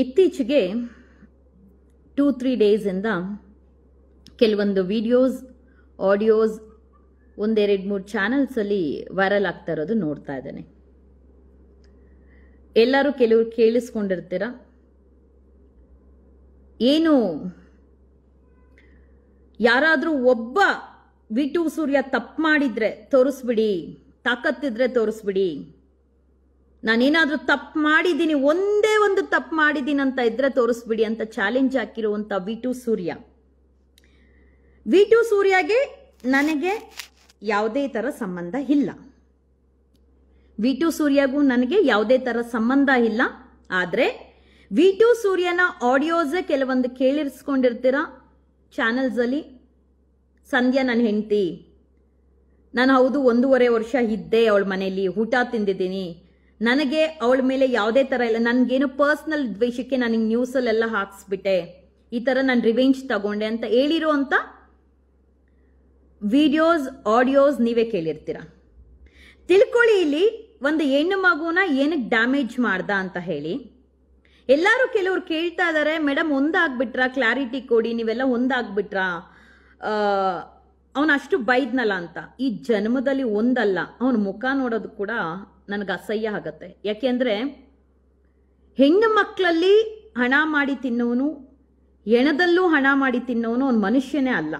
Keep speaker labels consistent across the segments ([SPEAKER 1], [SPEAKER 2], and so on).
[SPEAKER 1] ಇತ್ತೀಚೆಗೆ two three ಡೇಸಿಂದ ಕೆಲವೊಂದು videos audios ಒಂದೆರಡು ಮೂರು ಅಲ್ಲಿ ವೈರಲ್ ಆಗ್ತಾ ಇರೋದು ನೋಡ್ತಾ ಇದ್ದೇನೆ ಎಲ್ಲರೂ ಕೆಲವರು ಕೇಳಿಸ್ಕೊಂಡಿರ್ತೀರ ಏನು ಯಾರಾದರೂ ಒಬ್ಬ ವಿಟು ಸೂರ್ಯ ತಪ್ಪು ಮಾಡಿದರೆ ತೋರಿಸ್ಬಿಡಿ ತಾಕತ್ತಿದ್ರೆ ತೋರಿಸ್ಬಿಡಿ ನಾನೇನಾದ್ರೂ ತಪ್ಪು ಮಾಡಿದ್ದೀನಿ ಒಂದೇ ಒಂದು ತಪ್ಪು ಮಾಡಿದ್ದೀನಿ ಅಂತ ಇದ್ರೆ ತೋರಿಸ್ಬಿಡಿ ಅಂತ ಚಾಲೆಂಜ್ ಹಾಕಿರುವಂತ V two Surya V two ಸೂರ್ಯಗೆ ನನಗೆ ಯಾವುದೇ ಥರ ಸಂಬಂಧ ಇಲ್ಲ ವಿ ಟು ಸೂರ್ಯಗೂ ನನಗೆ ಯಾವುದೇ ಥರ ಸಂಬಂಧ ಇಲ್ಲ ಆದರೆ ವಿ ಟು ಸೂರ್ಯನ ಆಡಿಯೋಸೇ ಕೆಲವೊಂದು ಚಾನೆಲ್ಸ್ ಅಲ್ಲಿ ಸಂಧ್ಯಾ ನನ್ನ ಹೆಂಡತಿ ನಾನು ಹೌದು ಒಂದೂವರೆ ವರ್ಷ ಇದ್ದೆ ಅವಳ ಮನೆಯಲ್ಲಿ ಊಟ ತಿಂದಿದ್ದೀನಿ ನನಗೆ ಅವಳ ಮೇಲೆ ಯಾವುದೇ ಥರ ಇಲ್ಲ ನನಗೇನು ಪರ್ಸ್ನಲ್ ದ್ವೇಷಕ್ಕೆ ನನಗೆ ನ್ಯೂಸಲ್ಲೆಲ್ಲ ಹಾಕ್ಸ್ಬಿಟ್ಟೆ ಈ ಥರ ನಾನು ರಿವೆಂಜ್ ತಗೊಂಡೆ ಅಂತ ಹೇಳಿರೋ ಅಂತ ವಿಡಿಯೋಸ್ ಆಡಿಯೋಸ್ ನೀವೇ ಕೇಳಿರ್ತೀರ ತಿಳ್ಕೊಳ್ಳಿ ಇಲ್ಲಿ ಒಂದು ಹೆಣ್ಣು ಮಗುನ ಏನಕ್ಕೆ ಡ್ಯಾಮೇಜ್ ಮಾಡ್ದ ಅಂತ ಹೇಳಿ ಎಲ್ಲರೂ ಕೆಲವ್ರು ಕೇಳ್ತಾ ಇದ್ದಾರೆ ಮೇಡಮ್ ಒಂದಾಗ್ಬಿಟ್ರಾ ಕ್ಲಾರಿಟಿ ಕೊಡಿ ನೀವೆಲ್ಲ ಒಂದಾಗ್ಬಿಟ್ರಾ ಅವನಷ್ಟು ಅಷ್ಟು ಬೈದ್ನಲ್ಲ ಅಂತ ಈ ಜನ್ಮದಲ್ಲಿ ಒಂದಲ್ಲ ಅವನ ಮುಖ ನೋಡೋದು ಕೂಡ ನನಗೆ ಅಸಹ್ಯ ಆಗತ್ತೆ ಯಾಕೆಂದರೆ ಹೆಣ್ಣು ಮಕ್ಕಳಲ್ಲಿ ಹಣ ಮಾಡಿ ತಿನ್ನೋನು ಹೆಣದಲ್ಲೂ ಹಣ ಮಾಡಿ ತಿನ್ನೋನು ಒಂದು ಮನುಷ್ಯನೇ ಅಲ್ಲ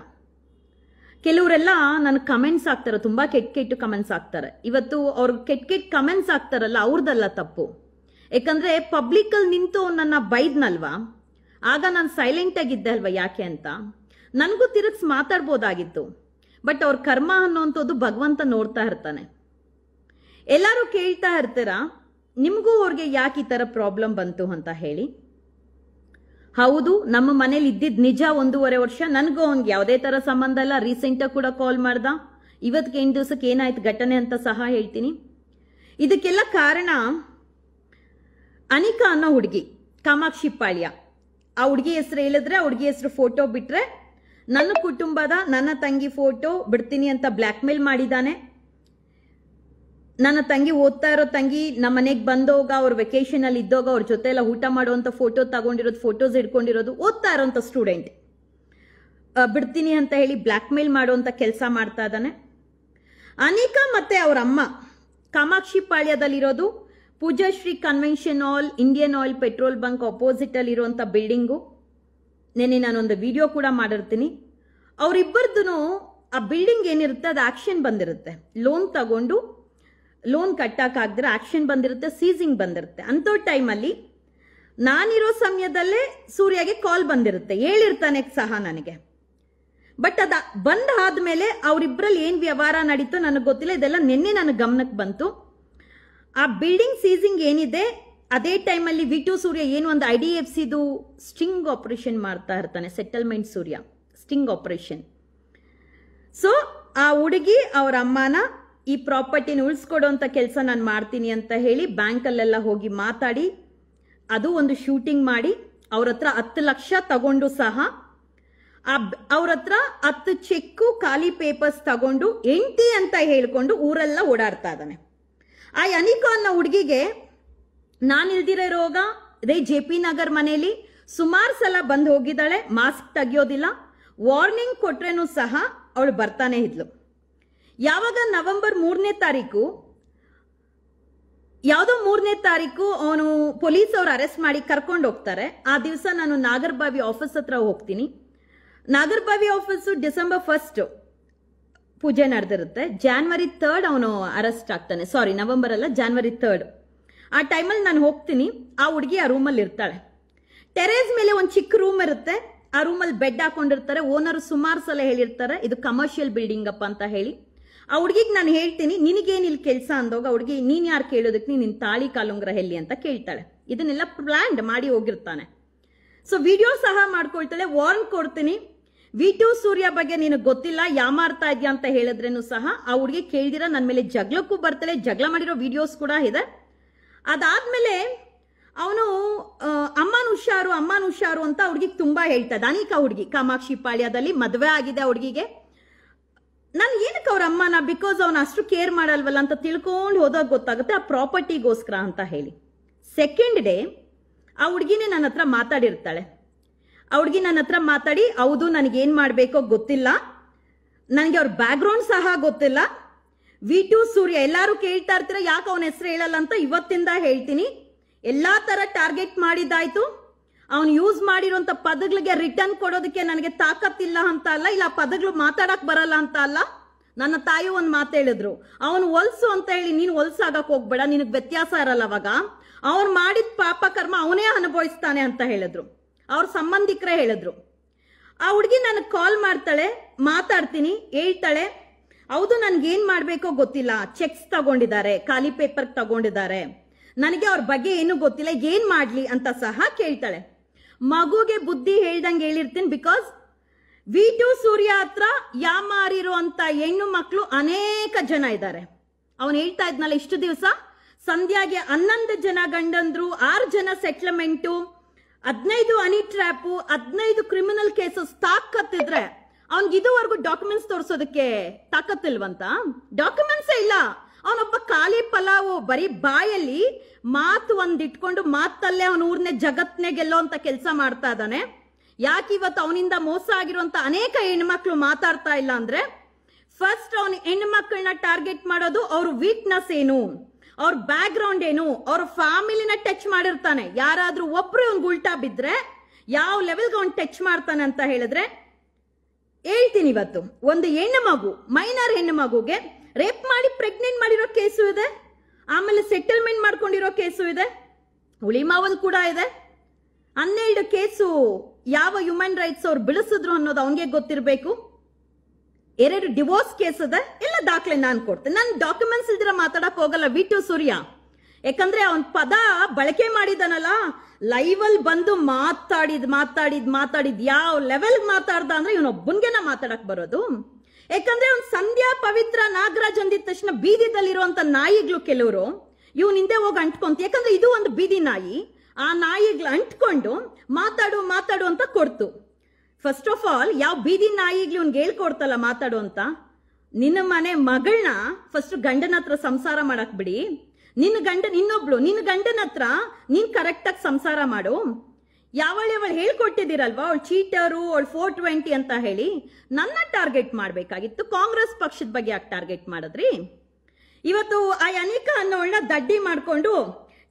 [SPEAKER 1] ಕೆಲವರೆಲ್ಲ ನನಗೆ ಕಮೆಂಟ್ಸ್ ಹಾಕ್ತಾರೆ ತುಂಬ ಕೆಟ್ಟ ಕೆಟ್ಟ ಕಮೆಂಟ್ಸ್ ಹಾಕ್ತಾರೆ ಇವತ್ತು ಅವ್ರಿಗೆ ಕೆಟ್ಟ ಕೆಟ್ಟ ಕಮೆಂಟ್ಸ್ ಹಾಕ್ತಾರಲ್ಲ ಅವ್ರದ್ದಲ್ಲ ತಪ್ಪು ಯಾಕಂದರೆ ಪಬ್ಲಿಕ್ಕಲ್ಲಿ ನಿಂತು ನನ್ನ ಬೈದ್ನಲ್ವಾ ಆಗ ನಾನು ಸೈಲೆಂಟ್ ಆಗಿದ್ದೆ ಅಲ್ವಾ ಯಾಕೆ ಅಂತ ನನಗೂ ತಿರುಗಿಸ್ ಮಾತಾಡ್ಬೋದಾಗಿತ್ತು ಬಟ್ ಅವ್ರ ಕರ್ಮ ಅನ್ನೋಂಥದ್ದು ಭಗವಂತ ನೋಡ್ತಾ ಇರ್ತಾನೆ ಎಲ್ಲರೂ ಕೇಳ್ತಾ ಇರ್ತೀರಾ ನಿಮಗೂ ಅವ್ರಿಗೆ ಯಾಕೆ ಈ ಥರ ಪ್ರಾಬ್ಲಮ್ ಬಂತು ಅಂತ ಹೇಳಿ ಹೌದು ನಮ್ಮ ಮನೇಲಿ ಇದ್ದಿದ್ದು ನಿಜ ಒಂದೂವರೆ ವರ್ಷ ನನಗೂ ಅವ್ನಿಗೆ ಯಾವುದೇ ಥರ ಸಂಬಂಧ ಅಲ್ಲ ರೀಸೆಂಟಾಗಿ ಕೂಡ ಕಾಲ್ ಮಾಡ್ದ ಇವತ್ತಿಗೆ ಎಂಟು ದಿವಸಕ್ಕೆ ಏನಾಯ್ತು ಘಟನೆ ಅಂತ ಸಹ ಹೇಳ್ತೀನಿ ಇದಕ್ಕೆಲ್ಲ ಕಾರಣ ಅನಿಕಾ ಅನ್ನೋ ಹುಡುಗಿ ಕಾಮಾಕ್ಷಿ ಪಾಳ್ಯ ಆ ಹುಡುಗಿ ಹೆಸರು ಹೇಳಿದ್ರೆ ಆ ಹುಡುಗಿ ಹೆಸರು ಫೋಟೋ ಬಿಟ್ರೆ ನನ್ನ ಕುಟುಂಬದ ನನ್ನ ತಂಗಿ ಫೋಟೋ ಬಿಡ್ತೀನಿ ಅಂತ ಬ್ಲ್ಯಾಕ್ ಮೇಲ್ ಮಾಡಿದ್ದಾನೆ ನನ್ನ ತಂಗಿ ಓದ್ತಾ ಇರೋ ತಂಗಿ ನಮ್ಮ ಮನೆಗೆ ಬಂದೋಗ ಅವ್ರ ವೆಕೇಶನ್ ಅಲ್ಲಿ ಇದ್ದೋಗ ಅವ್ರ ಜೊತೆ ಎಲ್ಲ ಊಟ ಮಾಡುವಂಥ ಫೋಟೋ ತಗೊಂಡಿರೋದು ಫೋಟೋಸ್ ಇಟ್ಕೊಂಡಿರೋದು ಓದ್ತಾ ಇರೋಂಥ ಸ್ಟೂಡೆಂಟ್ ಬಿಡ್ತೀನಿ ಅಂತ ಹೇಳಿ ಬ್ಲ್ಯಾಕ್ ಮೇಲ್ ಮಾಡುವಂಥ ಕೆಲಸ ಮಾಡ್ತಾ ಇದ್ದಾನೆ ಅನಿಕಾ ಮತ್ತೆ ಅವ್ರ ಅಮ್ಮ ಕಾಮಾಕ್ಷಿ ಪಾಳ್ಯದಲ್ಲಿರೋದು Poojashree convention all Indian oil petrol bunk opposite ಅಲ್ಲಿ ಇರುವಂಥ ಬಿಲ್ಡಿಂಗು ನಿನ್ನೆ ನಾನೊಂದು ವಿಡಿಯೋ ಕೂಡ ಮಾಡಿರ್ತೀನಿ ಅವರಿಬ್ಬರದ್ದು ಆ ಬಿಲ್ಡಿಂಗ್ ಏನಿರುತ್ತೆ ಅದು ಆಕ್ಷನ್ ಬಂದಿರುತ್ತೆ ಲೋನ್ ತಗೊಂಡು ಲೋನ್ ಕಟ್ಟಕ್ಕಾಗದ್ರೆ ಆಕ್ಷನ್ ಬಂದಿರುತ್ತೆ ಸೀಸಿಂಗ್ ಬಂದಿರುತ್ತೆ ಅಂಥೋ ಟೈಮಲ್ಲಿ ನಾನಿರೋ ಸಮಯದಲ್ಲೇ ಸೂರ್ಯಗೆ ಕಾಲ್ ಬಂದಿರುತ್ತೆ ಹೇಳಿರ್ತಾನೆ ಸಹ ನನಗೆ ಬಟ್ ಅದ ಬಂದ್ ಆದ್ಮೇಲೆ ಅವರಿಬ್ರಲ್ಲಿ ಏನು ವ್ಯವಹಾರ ನಡೀತೋ ನನಗೆ ಗೊತ್ತಿಲ್ಲ ಇದೆಲ್ಲ ನಿನ್ನೆ ನನ್ನ ಗಮನಕ್ಕೆ ಬಂತು ಆ ಬಿಲ್ಡಿಂಗ್ ಸೀಸಿಂಗ್ ಏನಿದೆ ಅದೇ ಟೈಮಲ್ಲಿ ವಿ ಟು ಸೂರ್ಯ ಏನು ಒಂದು ಐ ಡಿ ಎಫ್ ಸಿದು ಸ್ಟಿಂಗ್ ಆಪರೇಷನ್ ಮಾಡ್ತಾ ಇರ್ತಾನೆ settlement Surya sting operation so ಆ ಹುಡುಗಿ ಅವರ ಅಮ್ಮನ ಈ ಪ್ರಾಪರ್ಟಿನ ಉಳಿಸ್ಕೊಡೋಂಥ ಕೆಲಸ ನಾನು ಮಾಡ್ತೀನಿ ಅಂತ ಹೇಳಿ ಬ್ಯಾಂಕಲ್ಲೆಲ್ಲ ಹೋಗಿ ಮಾತಾಡಿ ಅದು ಒಂದು ಶೂಟಿಂಗ್ ಮಾಡಿ ಅವ್ರ ಹತ್ರ ಹತ್ತು ಲಕ್ಷ ತಗೊಂಡು ಸಹ ಅವ್ರ ಹತ್ರ ಹತ್ತು ಚೆಕ್ಕು ಖಾಲಿ ಪೇಪರ್ಸ್ ತಗೊಂಡು ಎಂಟಿ ಅಂತ ಹೇಳಿಕೊಂಡು ಊರೆಲ್ಲ ಓಡಾಡ್ತಾ ಇದ್ದಾನೆ ಆ ಯನಿಕಾನ್ನ ಅನ್ನೋ ಹುಡುಗಿಗೆ ಇಲ್ದಿರೋ ರೋಗ ಅದೇ ಜೆ ಪಿ ನಗರ್ ಮನೆಯಲ್ಲಿ ಸುಮಾರು ಸಲ ಬಂದು ಹೋಗಿದ್ದಾಳೆ ಮಾಸ್ಕ್ ತೆಗಿಯೋದಿಲ್ಲ ವಾರ್ನಿಂಗ್ ಕೊಟ್ರೇನು ಸಹ ಅವಳು ಬರ್ತಾನೆ ಇದ್ಲು ಯಾವಾಗ ನವೆಂಬರ್ ಮೂರನೇ ತಾರೀಕು ಯಾವುದೋ ಮೂರನೇ ತಾರೀಕು ಅವನು ಪೊಲೀಸ್ ಅವರು ಅರೆಸ್ಟ್ ಮಾಡಿ ಕರ್ಕೊಂಡು ಹೋಗ್ತಾರೆ ಆ ದಿವಸ ನಾನು ನಾಗರ್ಬಾವಿ ಆಫೀಸ್ ಹತ್ರ ಹೋಗ್ತೀನಿ ನಾಗರ್ಬಾವಿ ಆಫೀಸು ಡಿಸೆಂಬರ್ ಫಸ್ಟ್ ಪೂಜೆ ನಡೆದಿರುತ್ತೆ ಜಾನ್ವರಿ ತರ್ಡ್ ಅವನು ಅರೆಸ್ಟ್ ಆಗ್ತಾನೆ ಸಾರಿ ನವೆಂಬರ್ ಅಲ್ಲ ಜಾನ್ವರಿ ತರ್ಡ್ ಆ ಟೈಮಲ್ಲಿ ನಾನು ಹೋಗ್ತೀನಿ ಆ ಹುಡುಗಿ ಆ ರೂಮಲ್ಲಿ ಇರ್ತಾಳೆ ಟೆರೇಸ್ ಮೇಲೆ ಒಂದು ಚಿಕ್ಕ ರೂಮ್ ಇರುತ್ತೆ ಆ ರೂಮಲ್ಲಿ ಬೆಡ್ ಹಾಕೊಂಡಿರ್ತಾರೆ ಓನರ್ ಸುಮಾರು ಸಲ ಹೇಳಿರ್ತಾರೆ ಇದು ಕಮರ್ಷಿಯಲ್ ಬಿಲ್ಡಿಂಗ್ ಅಪ್ಪ ಅಂತ ಹೇಳಿ ಆ ಹುಡುಗಿಗೆ ನಾನು ಹೇಳ್ತೀನಿ ನಿನಗೇನು ಇಲ್ಲಿ ಕೆಲಸ ಅಂದೋಗ ಹುಡುಗಿ ನೀನು ಯಾರು ಕೇಳೋದಕ್ಕೆ ನೀನು ತಾಳಿ ಕಾಲುಂಗ್ರ ಹೆಲ್ಲಿ ಅಂತ ಕೇಳ್ತಾಳೆ ಇದನ್ನೆಲ್ಲ ಪ್ಲ್ಯಾಂಡ್ ಮಾಡಿ ಹೋಗಿರ್ತಾನೆ ಸೊ ವಿಡಿಯೋ ಸಹ ಮಾಡ್ಕೊಳ್ತಾಳೆ ವಾರ್ನ್ ಕೊಡ್ತೀನಿ ವಿ ಟು ಸೂರ್ಯ ಬಗ್ಗೆ ನಿನಗೆ ಗೊತ್ತಿಲ್ಲ ಯಾಮಾರ್ತಾ ಇದೆಯಾ ಅಂತ ಹೇಳಿದ್ರೇನು ಸಹ ಆ ಹುಡುಗಿ ಕೇಳ್ದಿರ ನನ್ನ ಮೇಲೆ ಜಗಳಕ್ಕೂ ಬರ್ತಾಳೆ ಜಗಳ ಮಾಡಿರೋ ವಿಡಿಯೋಸ್ ಕೂಡ ಇದೆ ಅದಾದ್ಮೇಲೆ ಅವನು ಅಮ್ಮನ ಹುಷಾರು ಅಮ್ಮನ ಹುಷಾರು ಅಂತ ಹುಡುಗಿಗೆ ತುಂಬಾ ಹೇಳ್ತಾ ಅನೇಕ ಹುಡುಗಿ ಕಾಮಾಕ್ಷಿ ಪಾಳ್ಯದಲ್ಲಿ ಮದುವೆ ಆಗಿದೆ ಹುಡುಗಿಗೆ ನಾನು ಏನಕ್ಕೆ ಅವ್ರ ಅಮ್ಮನ ಬಿಕಾಸ್ ಅವನ ಅಷ್ಟು ಕೇರ್ ಮಾಡಲ್ವಲ್ಲ ಅಂತ ತಿಳ್ಕೊಂಡು ಹೋದಾಗ ಗೊತ್ತಾಗುತ್ತೆ ಆ ಪ್ರಾಪರ್ಟಿಗೋಸ್ಕರ ಅಂತ ಹೇಳಿ ಸೆಕೆಂಡ್ ಡೇ ಆ ಹುಡುಗಿನೇ ನನ್ನ ಹತ್ರ ಮಾತಾಡಿರ್ತಾಳೆ ಆ ಹುಡುಗಿ ನನ್ನ ಹತ್ರ ಮಾತಾಡಿ ಹೌದು ನನಗೇನು ಮಾಡಬೇಕೋ ಗೊತ್ತಿಲ್ಲ ನನಗೆ ಅವ್ರ ಬ್ಯಾಕ್ಗ್ರೌಂಡ್ ಸಹ ಗೊತ್ತಿಲ್ಲ ವಿ ಟು ಸೂರ್ಯ ಎಲ್ಲರೂ ಕೇಳ್ತಾ ಇರ್ತೀರ ಯಾಕೆ ಅವನ ಹೆಸರು ಹೇಳಲ್ಲ ಅಂತ ಇವತ್ತಿಂದ ಹೇಳ್ತೀನಿ ಎಲ್ಲ ಥರ ಟಾರ್ಗೆಟ್ ಮಾಡಿದ್ದಾಯ್ತು ಅವ್ನು ಯೂಸ್ ಮಾಡಿರುವಂತ ಪದಗಳಿಗೆ ರಿಟರ್ನ್ ಕೊಡೋದಕ್ಕೆ ನನಗೆ ತಾಕತ್ತಿಲ್ಲ ಅಂತ ಅಲ್ಲ ಇಲ್ಲ ಪದಗಳು ಮಾತಾಡಕ್ ಬರಲ್ಲ ಅಂತ ಅಲ್ಲ ನನ್ನ ತಾಯಿ ಒಂದು ಮಾತು ಹೇಳಿದ್ರು ಅವನು ಹೊಲ್ಸು ಅಂತ ಹೇಳಿ ನೀನು ಹೊಲ್ಸಾಗಕ್ ಹೋಗ್ಬೇಡ ನಿನಗೆ ವ್ಯತ್ಯಾಸ ಇರಲ್ಲ ಅವಾಗ ಅವ್ರು ಮಾಡಿದ ಪಾಪ ಕರ್ಮ ಅವನೇ ಅನುಭವಿಸ್ತಾನೆ ಅಂತ ಹೇಳಿದ್ರು ಅವ್ರ ಸಂಬಂಧಿಕರೇ ಹೇಳಿದ್ರು ಆ ಹುಡುಗಿ ನನಗೆ ಕಾಲ್ ಮಾಡ್ತಾಳೆ ಮಾತಾಡ್ತೀನಿ ಹೇಳ್ತಾಳೆ ಹೌದು ಏನ್ ಮಾಡ್ಬೇಕೋ ಗೊತ್ತಿಲ್ಲ ಚೆಕ್ಸ್ ತಗೊಂಡಿದ್ದಾರೆ ಖಾಲಿ ಪೇಪರ್ ತಗೊಂಡಿದ್ದಾರೆ ನನಗೆ ಅವ್ರ ಬಗ್ಗೆ ಏನು ಗೊತ್ತಿಲ್ಲ ಏನ್ ಮಾಡ್ಲಿ ಅಂತ ಸಹ ಕೇಳ್ತಾಳೆ ಮಗುಗೆ ಬುದ್ಧಿ ಹೇಳ್ದಂಗೆ ಹೇಳಿರ್ತೀನಿ ಬಿಕಾಸ್ ವಿ ಟು ಸೂರ್ಯ ಹತ್ರ ಯಾಮಾರಿರುವಂತ ಹೆಣ್ಣು ಮಕ್ಕಳು ಅನೇಕ ಜನ ಇದ್ದಾರೆ ಅವನು ಹೇಳ್ತಾ ಇದ್ನಲ್ಲ ಇಷ್ಟು ದಿವಸ ಸಂಧ್ಯಾಗೆ ಹನ್ನೊಂದು ಜನ ಗಂಡಂದ್ರು ಆರು ಜನ ಸೆಟ್ಲ್ಮೆಂಟು ಹದಿನೈದು ಅನಿ ಟ್ರ್ಯಾಪು ಹದಿನೈದು ಕ್ರಿಮಿನಲ್ ಕೇಸಸ್ ತಾಕತ್ತಿದ್ರೆ ಅವ್ನಿಗೆ ಇದುವರೆಗೂ ಡಾಕ್ಯುಮೆಂಟ್ಸ್ ತೋರಿಸೋದಕ್ಕೆ ತಾಕತ್ತಿಲ್ವಂತ ಡಾಕ್ಯುಮೆಂಟ್ಸೇ ಇಲ್ಲ ಅವನೊಬ್ಬ ಖಾಲಿ ಪಲಾವು ಬರೀ ಬಾಯಲ್ಲಿ ಮಾತು ಒಂದಿಟ್ಕೊಂಡು ಮಾತಲ್ಲೇ ಅವನ ಊರನ್ನೇ ಜಗತ್ನೇ ಗೆಲ್ಲೋ ಅಂತ ಕೆಲಸ ಮಾಡ್ತಾ ಇದ್ದಾನೆ ಯಾಕೆ ಇವತ್ತು ಅವನಿಂದ ಮೋಸ ಆಗಿರುವಂತ ಅನೇಕ ಹೆಣ್ಮಕ್ಳು ಮಾತಾಡ್ತಾ ಇಲ್ಲ ಅಂದ್ರೆ ಫಸ್ಟ್ ಅವನ ಹೆಣ್ಮಕ್ಳನ್ನ ಟಾರ್ಗೆಟ್ ಮಾಡೋದು ಅವ್ರ ವೀಕ್ನೆಸ್ ಏನು ಅವ್ರ ಬ್ಯಾಕ್ ಗ್ರೌಂಡ್ ಏನು ಅವ್ರ ಫ್ಯಾಮಿಲಿನ ಟಚ್ ಮಾಡಿರ್ತಾನೆ ಯಾರಾದ್ರೂ ಒಬ್ರು ಇವನ್ ಉಲ್ಟಾ ಬಿದ್ರೆ ಯಾವ ಲೆವೆಲ್ಗೆ ಅವ್ನು ಟಚ್ ಮಾಡ್ತಾನೆ ಅಂತ ಹೇಳಿದ್ರೆ ಹೇಳ್ತೀನಿ ಇವತ್ತು ಒಂದು ಹೆಣ್ಣು ಮಗು ಮೈನರ್ ಹೆಣ್ಣು ಮಗುಗೆ ರೇಪ್ ಮಾಡಿ ಪ್ರೆಗ್ನೆಂಟ್ ಮಾಡಿರೋ ಕೇಸು ಇದೆ ಆಮೇಲೆ ಸೆಟಲ್ಮೆಂಟ್ ಮಾಡ್ಕೊಂಡಿರೋ ಕೇಸು ಇದೆ ಮಾವಲ್ ಕೂಡ ಇದೆ ಹನ್ನೆರಡು ಕೇಸು ಯಾವ ಹ್ಯೂಮನ್ ರೈಟ್ಸ್ ಅವ್ರು ಬಿಳಿಸಿದ್ರು ಅನ್ನೋದು ಅವನಿಗೆ ಗೊತ್ತಿರಬೇಕು ಎರಡು ಡಿವೋರ್ಸ್ ಕೇಸ್ ಇದೆ ಎಲ್ಲ ದಾಖಲೆ ನಾನು ಕೊಡ್ತೇನೆ ನನ್ನ ಡಾಕ್ಯುಮೆಂಟ್ಸ್ ಇದ್ರೆ ಮಾತಾಡಕ್ ಹೋಗಲ್ಲ ವಿ ಟು ಸೂರ್ಯ ಯಾಕಂದ್ರೆ ಅವನ್ ಪದ ಬಳಕೆ ಮಾಡಿದನಲ್ಲ ಲೈವ್ ಅಲ್ಲಿ ಬಂದು ಮಾತಾಡಿದ್ ಮಾತಾಡಿದ್ ಮಾತಾಡಿದ್ ಯಾವ ಲೆವೆಲ್ ಮಾತಾಡ್ದ ಅಂದ್ರೆ ಇವನೊಬ್ಬನ್ಗೆನ ಮಾತಾಡಕ್ ಬರೋದು ಯಾಕಂದ್ರೆ ಅವ್ನು ಸಂಧ್ಯಾ ಪವಿತ್ರ ನಾಗರಾಜ್ ಅಂದಿದ ತಕ್ಷಣ ಬೀದಿದಲ್ಲಿರುವಂತ ನಾಯಿಗಳು ಕೆಲವರು ಇವನ್ ಹಿಂದೆ ಹೋಗಿ ಅಂಟ್ಕೊಂತ ಯಾಕಂದ್ರೆ ಇದು ಒಂದು ಬೀದಿ ನಾಯಿ ಆ ನಾಯಿಗಳು ಅಂಟ್ಕೊಂಡು ಮಾತಾಡು ಮಾತಾಡು ಅಂತ ಕೊಡ್ತು ಫಸ್ಟ್ ಆಫ್ ಆಲ್ ಯಾವ ಬೀದಿ ನಾಯಿಗಳು ಇವ್ನಿಗೆ ಹೇಳ್ಕೊಡ್ತಲ್ಲ ಮಾತಾಡು ಅಂತ ನಿನ್ನ ಮನೆ ಮಗಳನ್ನ ಫಸ್ಟ್ ಗಂಡನ ಹತ್ರ ಸಂಸಾರ ಮಾಡಕ್ ಬಿಡಿ ನಿನ್ನ ಗಂಡ ಇನ್ನೊಬ್ಳು ನಿನ್ನ ಗಂಡನ ಹತ್ರ ನೀನ್ ಕರೆಕ್ಟಾಗಿ ಸಂಸಾರ ಮಾಡು ಯಾವಳಿ ಅವಳು ಹೇಳ್ಕೊಟ್ಟಿದ್ದೀರಲ್ವಾ ಅವಳು ಚೀಟರು ಅವಳು ಫೋರ್ ಟ್ವೆಂಟಿ ಅಂತ ಹೇಳಿ ನನ್ನ ಟಾರ್ಗೆಟ್ ಮಾಡಬೇಕಾಗಿತ್ತು ಕಾಂಗ್ರೆಸ್ ಪಕ್ಷದ ಬಗ್ಗೆ ಯಾಕೆ ಟಾರ್ಗೆಟ್ ಮಾಡಿದ್ರಿ ಇವತ್ತು ಆ ಅನಿಕಾ ಅನ್ನೋಳನ್ನ ದಡ್ಡಿ ಮಾಡಿಕೊಂಡು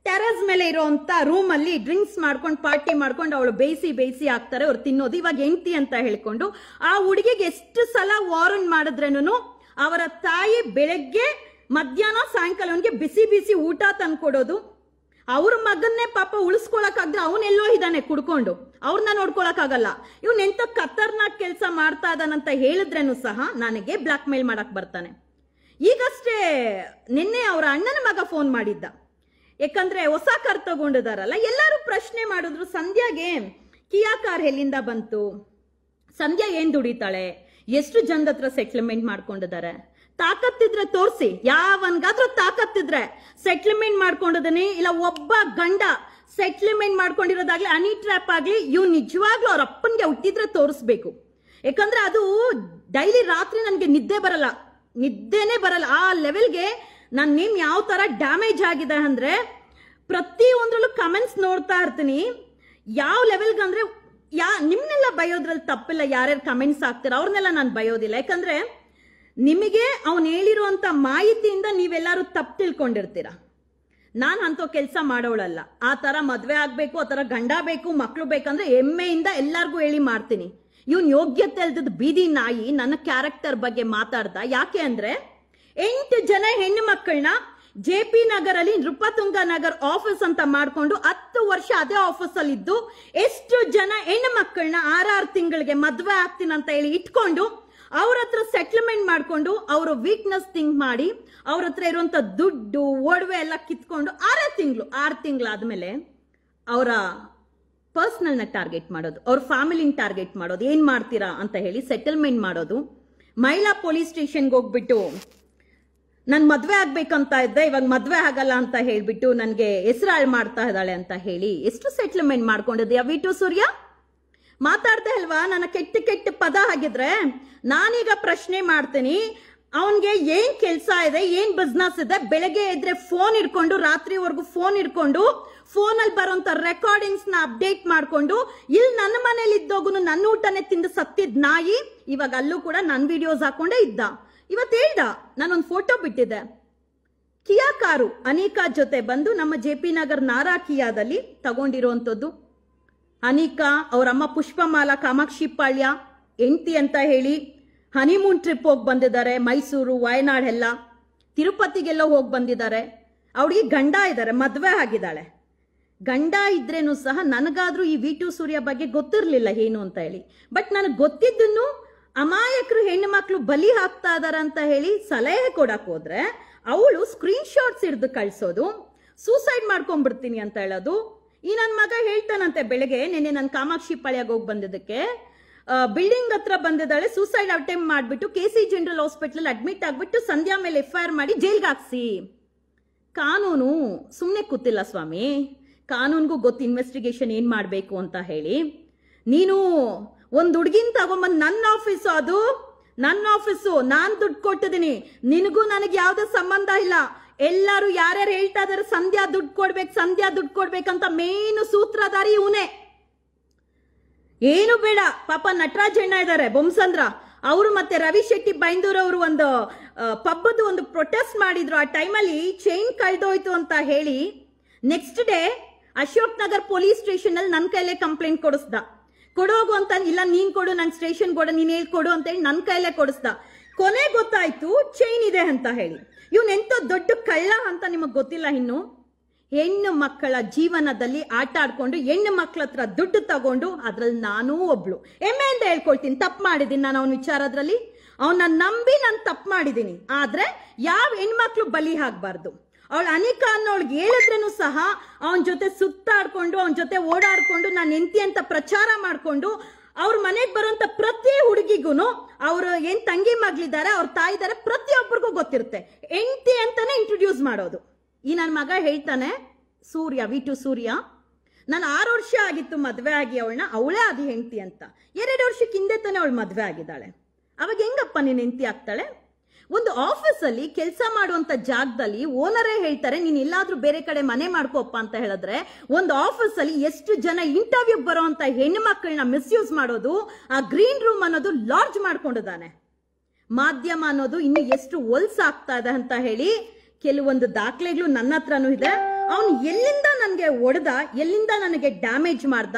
[SPEAKER 1] ಟೆರಸ್ ಮೇಲೆ ರೂಮ್ ರೂಮಲ್ಲಿ ಡ್ರಿಂಕ್ಸ್ ಮಾಡ್ಕೊಂಡು ಪಾರ್ಟಿ ಮಾಡ್ಕೊಂಡು ಅವಳು ಬೇಯಿಸಿ ಬೇಯಿಸಿ ಹಾಕ್ತಾರೆ ಅವ್ರು ತಿನ್ನೋದು ಇವಾಗ ಹೆಂಡ್ತಿ ಅಂತ ಹೇಳ್ಕೊಂಡು ಆ ಹುಡುಗಿಗೆ ಎಷ್ಟು ಸಲ ವಾರನ್ ಮಾಡಿದ್ರೇನು ಅವರ ತಾಯಿ ಬೆಳಗ್ಗೆ ಮಧ್ಯಾಹ್ನ ಸಾಯಂಕಾಲ ಅವನಿಗೆ ಬಿಸಿ ಬಿಸಿ ಊಟ ತಂದು ಕೊಡೋದು ಅವ್ರ ಮಗನ್ನೇ ಪಾಪ ಉಳಿಸ್ಕೊಳಕಾಗ್ದೆ ಅವನೆಲ್ಲೋ ಇದ್ದಾನೆ ಕುಡ್ಕೊಂಡು ಅವ್ರನ್ನ ನೋಡ್ಕೊಳಕಾಗಲ್ಲ ಇವನ್ ಎಂತ ಖತರ್ನಾಕ್ ಕೆಲಸ ಮಾಡ್ತಾ ಇದ್ದಾನಂತ ಹೇಳಿದ್ರೇನು ಸಹ ನನಗೆ ಬ್ಲಾಕ್ ಮೇಲ್ ಮಾಡಕ್ ಬರ್ತಾನೆ ಈಗಷ್ಟೇ ನಿನ್ನೆ ಅವರ ಅಣ್ಣನ ಮಗ ಫೋನ್ ಮಾಡಿದ್ದ ಯಾಕಂದ್ರೆ ಹೊಸ ಕಾರ್ ತಗೊಂಡಿದಾರಲ್ಲ ಎಲ್ಲರೂ ಪ್ರಶ್ನೆ ಮಾಡಿದ್ರು ಸಂಧ್ಯಾಗೆ ಕಿಯಾ ಕಾರ್ ಎಲ್ಲಿಂದ ಬಂತು ಸಂಧ್ಯಾ ಏನ್ ದುಡಿತಾಳೆ ಎಷ್ಟು ಜನದ ಹತ್ರ ಸೆಟ್ಲ್ಮೆಂಟ್ ಮಾಡ್ಕೊಂಡಿದ್ದಾರೆ ತಾಕತ್ತಿದ್ರೆ ತೋರಿಸಿ ಯಾವನ್ಗಾದ್ರೂ ತಾಕತ್ತಿದ್ರೆ ಸೆಟ್ಲ್ಮೆಂಟ್ ಮಾಡ್ಕೊಂಡಿದ್ದೀನಿ ಇಲ್ಲ ಒಬ್ಬ ಗಂಡ ಸೆಟ್ಲ್ಮೆಂಟ್ ಮಾಡ್ಕೊಂಡಿರೋದಾಗ್ಲಿ ಅನಿ ಟ್ರ್ಯಾಪ್ ಆಗ್ಲಿ ಇವ್ ನಿಜವಾಗ್ಲೂ ಅವ್ರ ಅಪ್ಪನ್ಗೆ ಹುಟ್ಟಿದ್ರೆ ತೋರಿಸ್ಬೇಕು ಯಾಕಂದ್ರೆ ಅದು ಡೈಲಿ ರಾತ್ರಿ ನನಗೆ ನಿದ್ದೆ ಬರಲ್ಲ ನಿದ್ದೆನೆ ಬರಲ್ಲ ಆ ಲೆವೆಲ್ಗೆ ನಾನು ನೇಮ್ ಯಾವ ತರ ಡ್ಯಾಮೇಜ್ ಆಗಿದೆ ಅಂದ್ರೆ ಪ್ರತಿಯೊಂದರಲ್ಲೂ ಕಮೆಂಟ್ಸ್ ನೋಡ್ತಾ ಇರ್ತೀನಿ ಯಾವ ಲೆವೆಲ್ಗೆ ಅಂದ್ರೆ ಯಾ ನಿಮ್ನೆಲ್ಲ ಬಯೋದ್ರಲ್ಲಿ ತಪ್ಪಿಲ್ಲ ಯಾರ್ಯಾರು ಕಮೆಂಟ್ಸ್ ಹಾಕ್ತಾರೆ ಅವ್ರನ್ನೆಲ್ಲ ನಾನು ಬಯೋದಿಲ್ಲ ಯಾಕಂದ್ರೆ ನಿಮಗೆ ಅವನು ಹೇಳಿರುವಂಥ ಮಾಹಿತಿಯಿಂದ ನೀವೆಲ್ಲರೂ ತಪ್ಪು ತಿಳ್ಕೊಂಡಿರ್ತೀರ ನಾನು ಅಂಥ ಕೆಲಸ ಮಾಡೋಳಲ್ಲ ಆ ಥರ ಮದುವೆ ಆಗಬೇಕು ಆ ಥರ ಗಂಡ ಬೇಕು ಮಕ್ಕಳು ಬೇಕಂದ್ರೆ ಹೆಮ್ಮೆಯಿಂದ ಎಲ್ಲರಿಗೂ ಹೇಳಿ ಮಾಡ್ತೀನಿ ಇವನ್ ಯೋಗ್ಯತೆ ಅಲ್ದದ ಬೀದಿ ನಾಯಿ ನನ್ನ ಕ್ಯಾರೆಕ್ಟರ್ ಬಗ್ಗೆ ಮಾತಾಡ್ದ ಯಾಕೆ ಅಂದ್ರೆ ಎಂಟು ಜನ ಹೆಣ್ಣು ಮಕ್ಕಳನ್ನ ಜೆ ಪಿ ನಗರಲ್ಲಿ ನೃಪತುಂಗ ನಗರ್ ಆಫೀಸ್ ಅಂತ ಮಾಡಿಕೊಂಡು ಹತ್ತು ವರ್ಷ ಅದೇ ಆಫೀಸಲ್ಲಿ ಇದ್ದು ಎಷ್ಟು ಜನ ಹೆಣ್ಣು ಮಕ್ಕಳನ್ನ ಆರಾರು ತಿಂಗಳಿಗೆ ಮದುವೆ ಅಂತ ಹೇಳಿ ಇಟ್ಕೊಂಡು ಅವ್ರ ಹತ್ರ ಸೆಟ್ಲ್ಮೆಂಟ್ ಮಾಡಿಕೊಂಡು ಅವರ ವೀಕ್ನೆಸ್ ಥಿಂಕ್ ಮಾಡಿ ಅವ್ರ ಹತ್ರ ಇರುವಂತ ದುಡ್ಡು ಒಡವೆ ಎಲ್ಲ ಕಿತ್ಕೊಂಡು ಆರೇ ತಿಂಗಳು ಆರು ತಿಂಗಳಾದ್ಮೇಲೆ ಅವರ ಪರ್ಸ್ನಲ್ನ ಟಾರ್ಗೆಟ್ ಮಾಡೋದು ಅವ್ರ ಫ್ಯಾಮಿಲಿನ ಟಾರ್ಗೆಟ್ ಮಾಡೋದು ಏನು ಮಾಡ್ತೀರಾ ಅಂತ ಹೇಳಿ ಸೆಟಲ್ಮೆಂಟ್ ಮಾಡೋದು ಮಹಿಳಾ ಪೊಲೀಸ್ ಸ್ಟೇಷನ್ಗೆ ಹೋಗ್ಬಿಟ್ಟು ನಾನು ಮದುವೆ ಆಗ್ಬೇಕಂತ ಇದ್ದೆ ಇವಾಗ ಮದುವೆ ಆಗಲ್ಲ ಅಂತ ಹೇಳಿಬಿಟ್ಟು ನನಗೆ ಹೆಸರಾಳು ಮಾಡ್ತಾ ಇದ್ದಾಳೆ ಅಂತ ಹೇಳಿ ಎಷ್ಟು ಸೆಟ್ಲ್ಮೆಂಟ್ ಮಾಡ್ಕೊಂಡಿದ್ಯಾ ವಿಟು ಸೂರ್ಯ ಮಾತಾಡ್ತಾ ಅಲ್ವಾ ನನ್ನ ಕೆಟ್ಟ ಕೆಟ್ಟ ಪದ ಆಗಿದ್ರೆ ನಾನೀಗ ಪ್ರಶ್ನೆ ಮಾಡ್ತೀನಿ ಅವನ್ಗೆ ಏನ್ ಕೆಲಸ ಇದೆ ಏನ್ ಬಿಸ್ನೆಸ್ ಇದೆ ಬೆಳಗ್ಗೆ ಇದ್ರೆ ಫೋನ್ ಇಟ್ಕೊಂಡು ರಾತ್ರಿವರೆಗೂ ಫೋನ್ ಇಟ್ಕೊಂಡು ಫೋನ್ ಅಲ್ಲಿ ಬರೋಂತ ರೆಕಾರ್ಡಿಂಗ್ಸ್ ನ ಅಪ್ಡೇಟ್ ಮಾಡ್ಕೊಂಡು ಇಲ್ಲಿ ನನ್ನ ಮನೇಲಿ ಇದ್ದೋಗುನು ನನ್ನ ಊಟನೇ ತಿಂದು ಸತ್ತಿದ್ ನಾಯಿ ಇವಾಗ ಅಲ್ಲೂ ಕೂಡ ನನ್ನ ವಿಡಿಯೋಸ್ ಹಾಕೊಂಡೆ ಇದ್ದ ಇವತ್ತು ಹೇಳ್ದ ನಾನೊಂದು ಫೋಟೋ ಬಿಟ್ಟಿದ್ದೆ ಕಿಯಾ ಕಾರು ಅನಿಕಾ ಜೊತೆ ಬಂದು ನಮ್ಮ ಜೆ ಪಿ ನಗರ್ ನಾರಾ ಕಿಯಾದಲ್ಲಿ ತಗೊಂಡಿರುವಂಥದ್ದು ಅನಿಕಾ ಅವರಮ್ಮ ಪುಷ್ಪಮಾಲಾ ಕಾಮಾಕ್ಷಿ ಪಾಳ್ಯ ಹೆಂಡ್ತಿ ಅಂತ ಹೇಳಿ ಹನಿಮೂನ್ ಟ್ರಿಪ್ ಹೋಗಿ ಬಂದಿದ್ದಾರೆ ಮೈಸೂರು ವಯನಾಡ್ ಎಲ್ಲ ತಿರುಪತಿಗೆಲ್ಲ ಹೋಗಿ ಬಂದಿದ್ದಾರೆ ಅವಳಿಗೆ ಗಂಡ ಇದ್ದಾರೆ ಮದುವೆ ಆಗಿದ್ದಾಳೆ ಗಂಡ ಇದ್ರೇನು ಸಹ ನನಗಾದರೂ ಈ ವಿ ಟು ಸೂರ್ಯ ಬಗ್ಗೆ ಗೊತ್ತಿರಲಿಲ್ಲ ಏನು ಅಂತ ಹೇಳಿ ಬಟ್ ನನಗೆ ಗೊತ್ತಿದ್ದನ್ನು ಅಮಾಯಕರು ಹೆಣ್ಣು ಮಕ್ಕಳು ಬಲಿ ಹಾಕ್ತಾ ಇದಾರ ಅಂತ ಹೇಳಿ ಸಲಹೆ ಕೊಡಕ್ಕೆ ಹೋದ್ರೆ ಅವಳು ಸ್ಕ್ರೀನ್ ಶಾಟ್ಸ್ ಹಿಡ್ದು ಕಳಿಸೋದು ಸೂಸೈಡ್ ಮಾಡ್ಕೊಂಡ್ಬಿಡ್ತೀನಿ ಅಂತ ಹೇಳೋದು ಈ ನನ್ನ ಮಗ ಹೇಳ್ತಾನಂತೆ ಬೆಳಗ್ಗೆ ನಿನ್ನೆ ನಾನು ಕಾಮಾಕ್ಷಿ ಪಾಳ್ಯಾಗ ಹೋಗಿ ಬಂದಿದ್ದಕ್ಕೆ ಬಿಲ್ಡಿಂಗ್ ಹತ್ರ ಬಂದಿದ್ದಾಳೆ ಸೂಸೈಡ್ ಅಟೆಂಪ್ಟ್ ಮಾಡಿಬಿಟ್ಟು K C general hospital admit ಆಗಿಬಿಟ್ಟು ಸಂಧ್ಯಾ ಮೇಲೆ ಎಫ್ ಮಾಡಿ ಜೈಲ್ಗೆ ಹಾಕ್ಸಿ ಕಾನೂನು ಸುಮ್ಮನೆ ಕೂತಿಲ್ಲ ಸ್ವಾಮಿ ಕಾನೂನಿಗೂ ಗೊತ್ತು ಇನ್ವೆಸ್ಟಿಗೇಷನ್ ಏನು ಮಾಡಬೇಕು ಅಂತ ಹೇಳಿ ನೀನು ಒಂದು ಹುಡುಗಿನ ತಗೊಂಬಂದು ನನ್ನ ಆಫೀಸು ಅದು ನನ್ನ ಆಫೀಸು ನಾನು ದುಡ್ಡು ಕೊಟ್ಟಿದ್ದೀನಿ ನಿನಗೂ ನನಗೆ ಯಾವುದೇ ಸಂಬಂಧ ಇಲ್ಲ ಎಲ್ಲರೂ ಯಾರ್ಯಾರು ಹೇಳ್ತಾ ಇದಾರೆ ಸಂಧ್ಯಾ ದುಡ್ಡು ಕೊಡ್ಬೇಕು ಸಂಧ್ಯಾ ದುಡ್ಡು ಕೊಡ್ಬೇಕಂತ ಮೇನ್ ಸೂತ್ರಧಾರಿ ಇವನೇ ಏನು ಬೇಡ ಪಾಪ ನಟರಾಜ್ ಅಣ್ಣ ಇದ್ದಾರೆ ಬೊಮ್ಸಂದ್ರ ಅವರು ಮತ್ತೆ ರವಿ ಶೆಟ್ಟಿ ಬೈಂದೂರ್ ಅವರು ಒಂದು ಪಬ್ಬದ ಒಂದು ಪ್ರೊಟೆಸ್ಟ್ ಮಾಡಿದ್ರು ಆ ಟೈಮಲ್ಲಿ ಚೈನ್ ಕಳೆದೋಯ್ತು ಅಂತ ಹೇಳಿ next day Ashok Nagar police station ಅಲ್ಲಿ ನನ್ನ ಕೈಲೇ ಕಂಪ್ಲೇಂಟ್ ಕೊಡಿಸ್ದ ಕೊಡೋಗು ಅಂತ ಇಲ್ಲ ನೀನ್ ಕೊಡು ನನ್ ಸ್ಟೇಷನ್ ಕೊಡು ನೀನ್ ಕೊಡು ಅಂತ ಹೇಳಿ ನನ್ನ ಕೈಲೇ ಕೊಡಿಸ್ದ ಕೊನೆ ಗೊತ್ತಾಯ್ತು ಚೈನ್ ಇದೆ ಅಂತ ಹೇಳಿ ಇವನ್ ಎಂತ ದೊಡ್ಡ ಕಳ್ಳ ಅಂತ ನಿಮಗ್ ಗೊತ್ತಿಲ್ಲ ಇನ್ನು ಹೆಣ್ಣು ಮಕ್ಕಳ ಜೀವನದಲ್ಲಿ ಆಟ ಆಡ್ಕೊಂಡು ಹೆಣ್ಣು ಮಕ್ಕಳ ಹತ್ರ ದುಡ್ಡು ತಗೊಂಡು ಅದ್ರಲ್ಲಿ ನಾನೂ ಒಬ್ಳು ಹೆಮ್ಮೆ ಅಂತ ಹೇಳ್ಕೊಳ್ತೀನಿ ತಪ್ಪು ಮಾಡಿದ್ದೀನಿ ನಾನು ಅವನ ವಿಚಾರದಲ್ಲಿ ಅವನ ನಂಬಿ ನಾನು ತಪ್ಪು ಮಾಡಿದ್ದೀನಿ ಆದ್ರೆ ಯಾವ ಹೆಣ್ಮಕ್ಳು ಬಲಿ ಆಗ್ಬಾರ್ದು ಅವಳು ಅನಿಕ ಅನ್ನೋಳ್ಗೆ ಹೇಳಿದ್ರೂ ಸಹ ಅವನ ಜೊತೆ ಸುತ್ತಾಡ್ಕೊಂಡು ಅವನ ಜೊತೆ ಓಡಾಡ್ಕೊಂಡು ನಾನು ಹೆಂಡ್ತಿ ಅಂತ ಪ್ರಚಾರ ಮಾಡಿಕೊಂಡು ಅವ್ರ ಮನೆಗೆ ಬರುವಂತ ಪ್ರತಿ ಹುಡುಗಿಗೂ ಅವ್ರ ಏನ್ ತಂಗಿ ಮಗಳಿದ್ದಾರೆ ಅವ್ರ ತಾಯಿದ್ದಾರೆ ಪ್ರತಿಯೊಬ್ಬರಿಗೂ ಗೊತ್ತಿರುತ್ತೆ ಹೆಂಡ್ತಿ ಅಂತಾನೆ ಇಂಟ್ರೊಡ್ಯೂಸ್ ಮಾಡೋದು ಈ ನನ್ನ ಮಗ ಹೇಳ್ತಾನೆ ಸೂರ್ಯ ವಿ ಟು ಸೂರ್ಯ ನಾನು ಆರು ವರ್ಷ ಆಗಿತ್ತು ಮದುವೆ ಆಗಿ ಅವಳನ್ನ ಅವಳೇ ಅದು ಹೆಂಡತಿ ಅಂತ ಎರಡು ವರ್ಷಕ್ಕೆ ಹಿಂದೆ ತಾನೇ ಅವಳು ಮದುವೆ ಆಗಿದ್ದಾಳೆ ಅವಾಗ ಹೆಂಗಪ್ಪ ನೀನು ಹೆಂಡತಿ ಆಗ್ತಾಳೆ ಒಂದು ಆಫೀಸಲ್ಲಿ ಕೆಲಸ ಮಾಡುವಂತ ಜಾಗದಲ್ಲಿ ಓನರೇ ಹೇಳ್ತಾರೆ ನೀನು ಎಲ್ಲಾದರೂ ಬೇರೆ ಕಡೆ ಮನೆ ಮಾಡ್ಕೋಪ್ಪ ಅಂತ ಹೇಳಿದ್ರೆ ಒಂದು ಆಫೀಸಲ್ಲಿ ಎಷ್ಟು ಜನ ಇಂಟರ್ವ್ಯೂ ಹೆಣ್ಣು ಹೆಣ್ಮಕ್ಳನ್ನ ಮಿಸ್ಯೂಸ್ ಮಾಡೋದು ಆ ಗ್ರೀನ್ ರೂಮ್ ಅನ್ನೋದು ಲಾಡ್ಜ್ ಮಾಡ್ಕೊಂಡಿದ್ದಾನೆ ಮಾಧ್ಯಮ ಅನ್ನೋದು ಇನ್ನು ಎಷ್ಟು ಒಲ್ಸಾಗ್ತಾ ಇದೆ ಅಂತ ಹೇಳಿ ಕೆಲವೊಂದು ದಾಖಲೆಗಳು ನನ್ನ ಹತ್ರನೂ ಇದೆ ಅವನು ಎಲ್ಲಿಂದ ನನಗೆ ಒಡೆದ ಎಲ್ಲಿಂದ ನನಗೆ ಡ್ಯಾಮೇಜ್ ಮಾಡ್ದ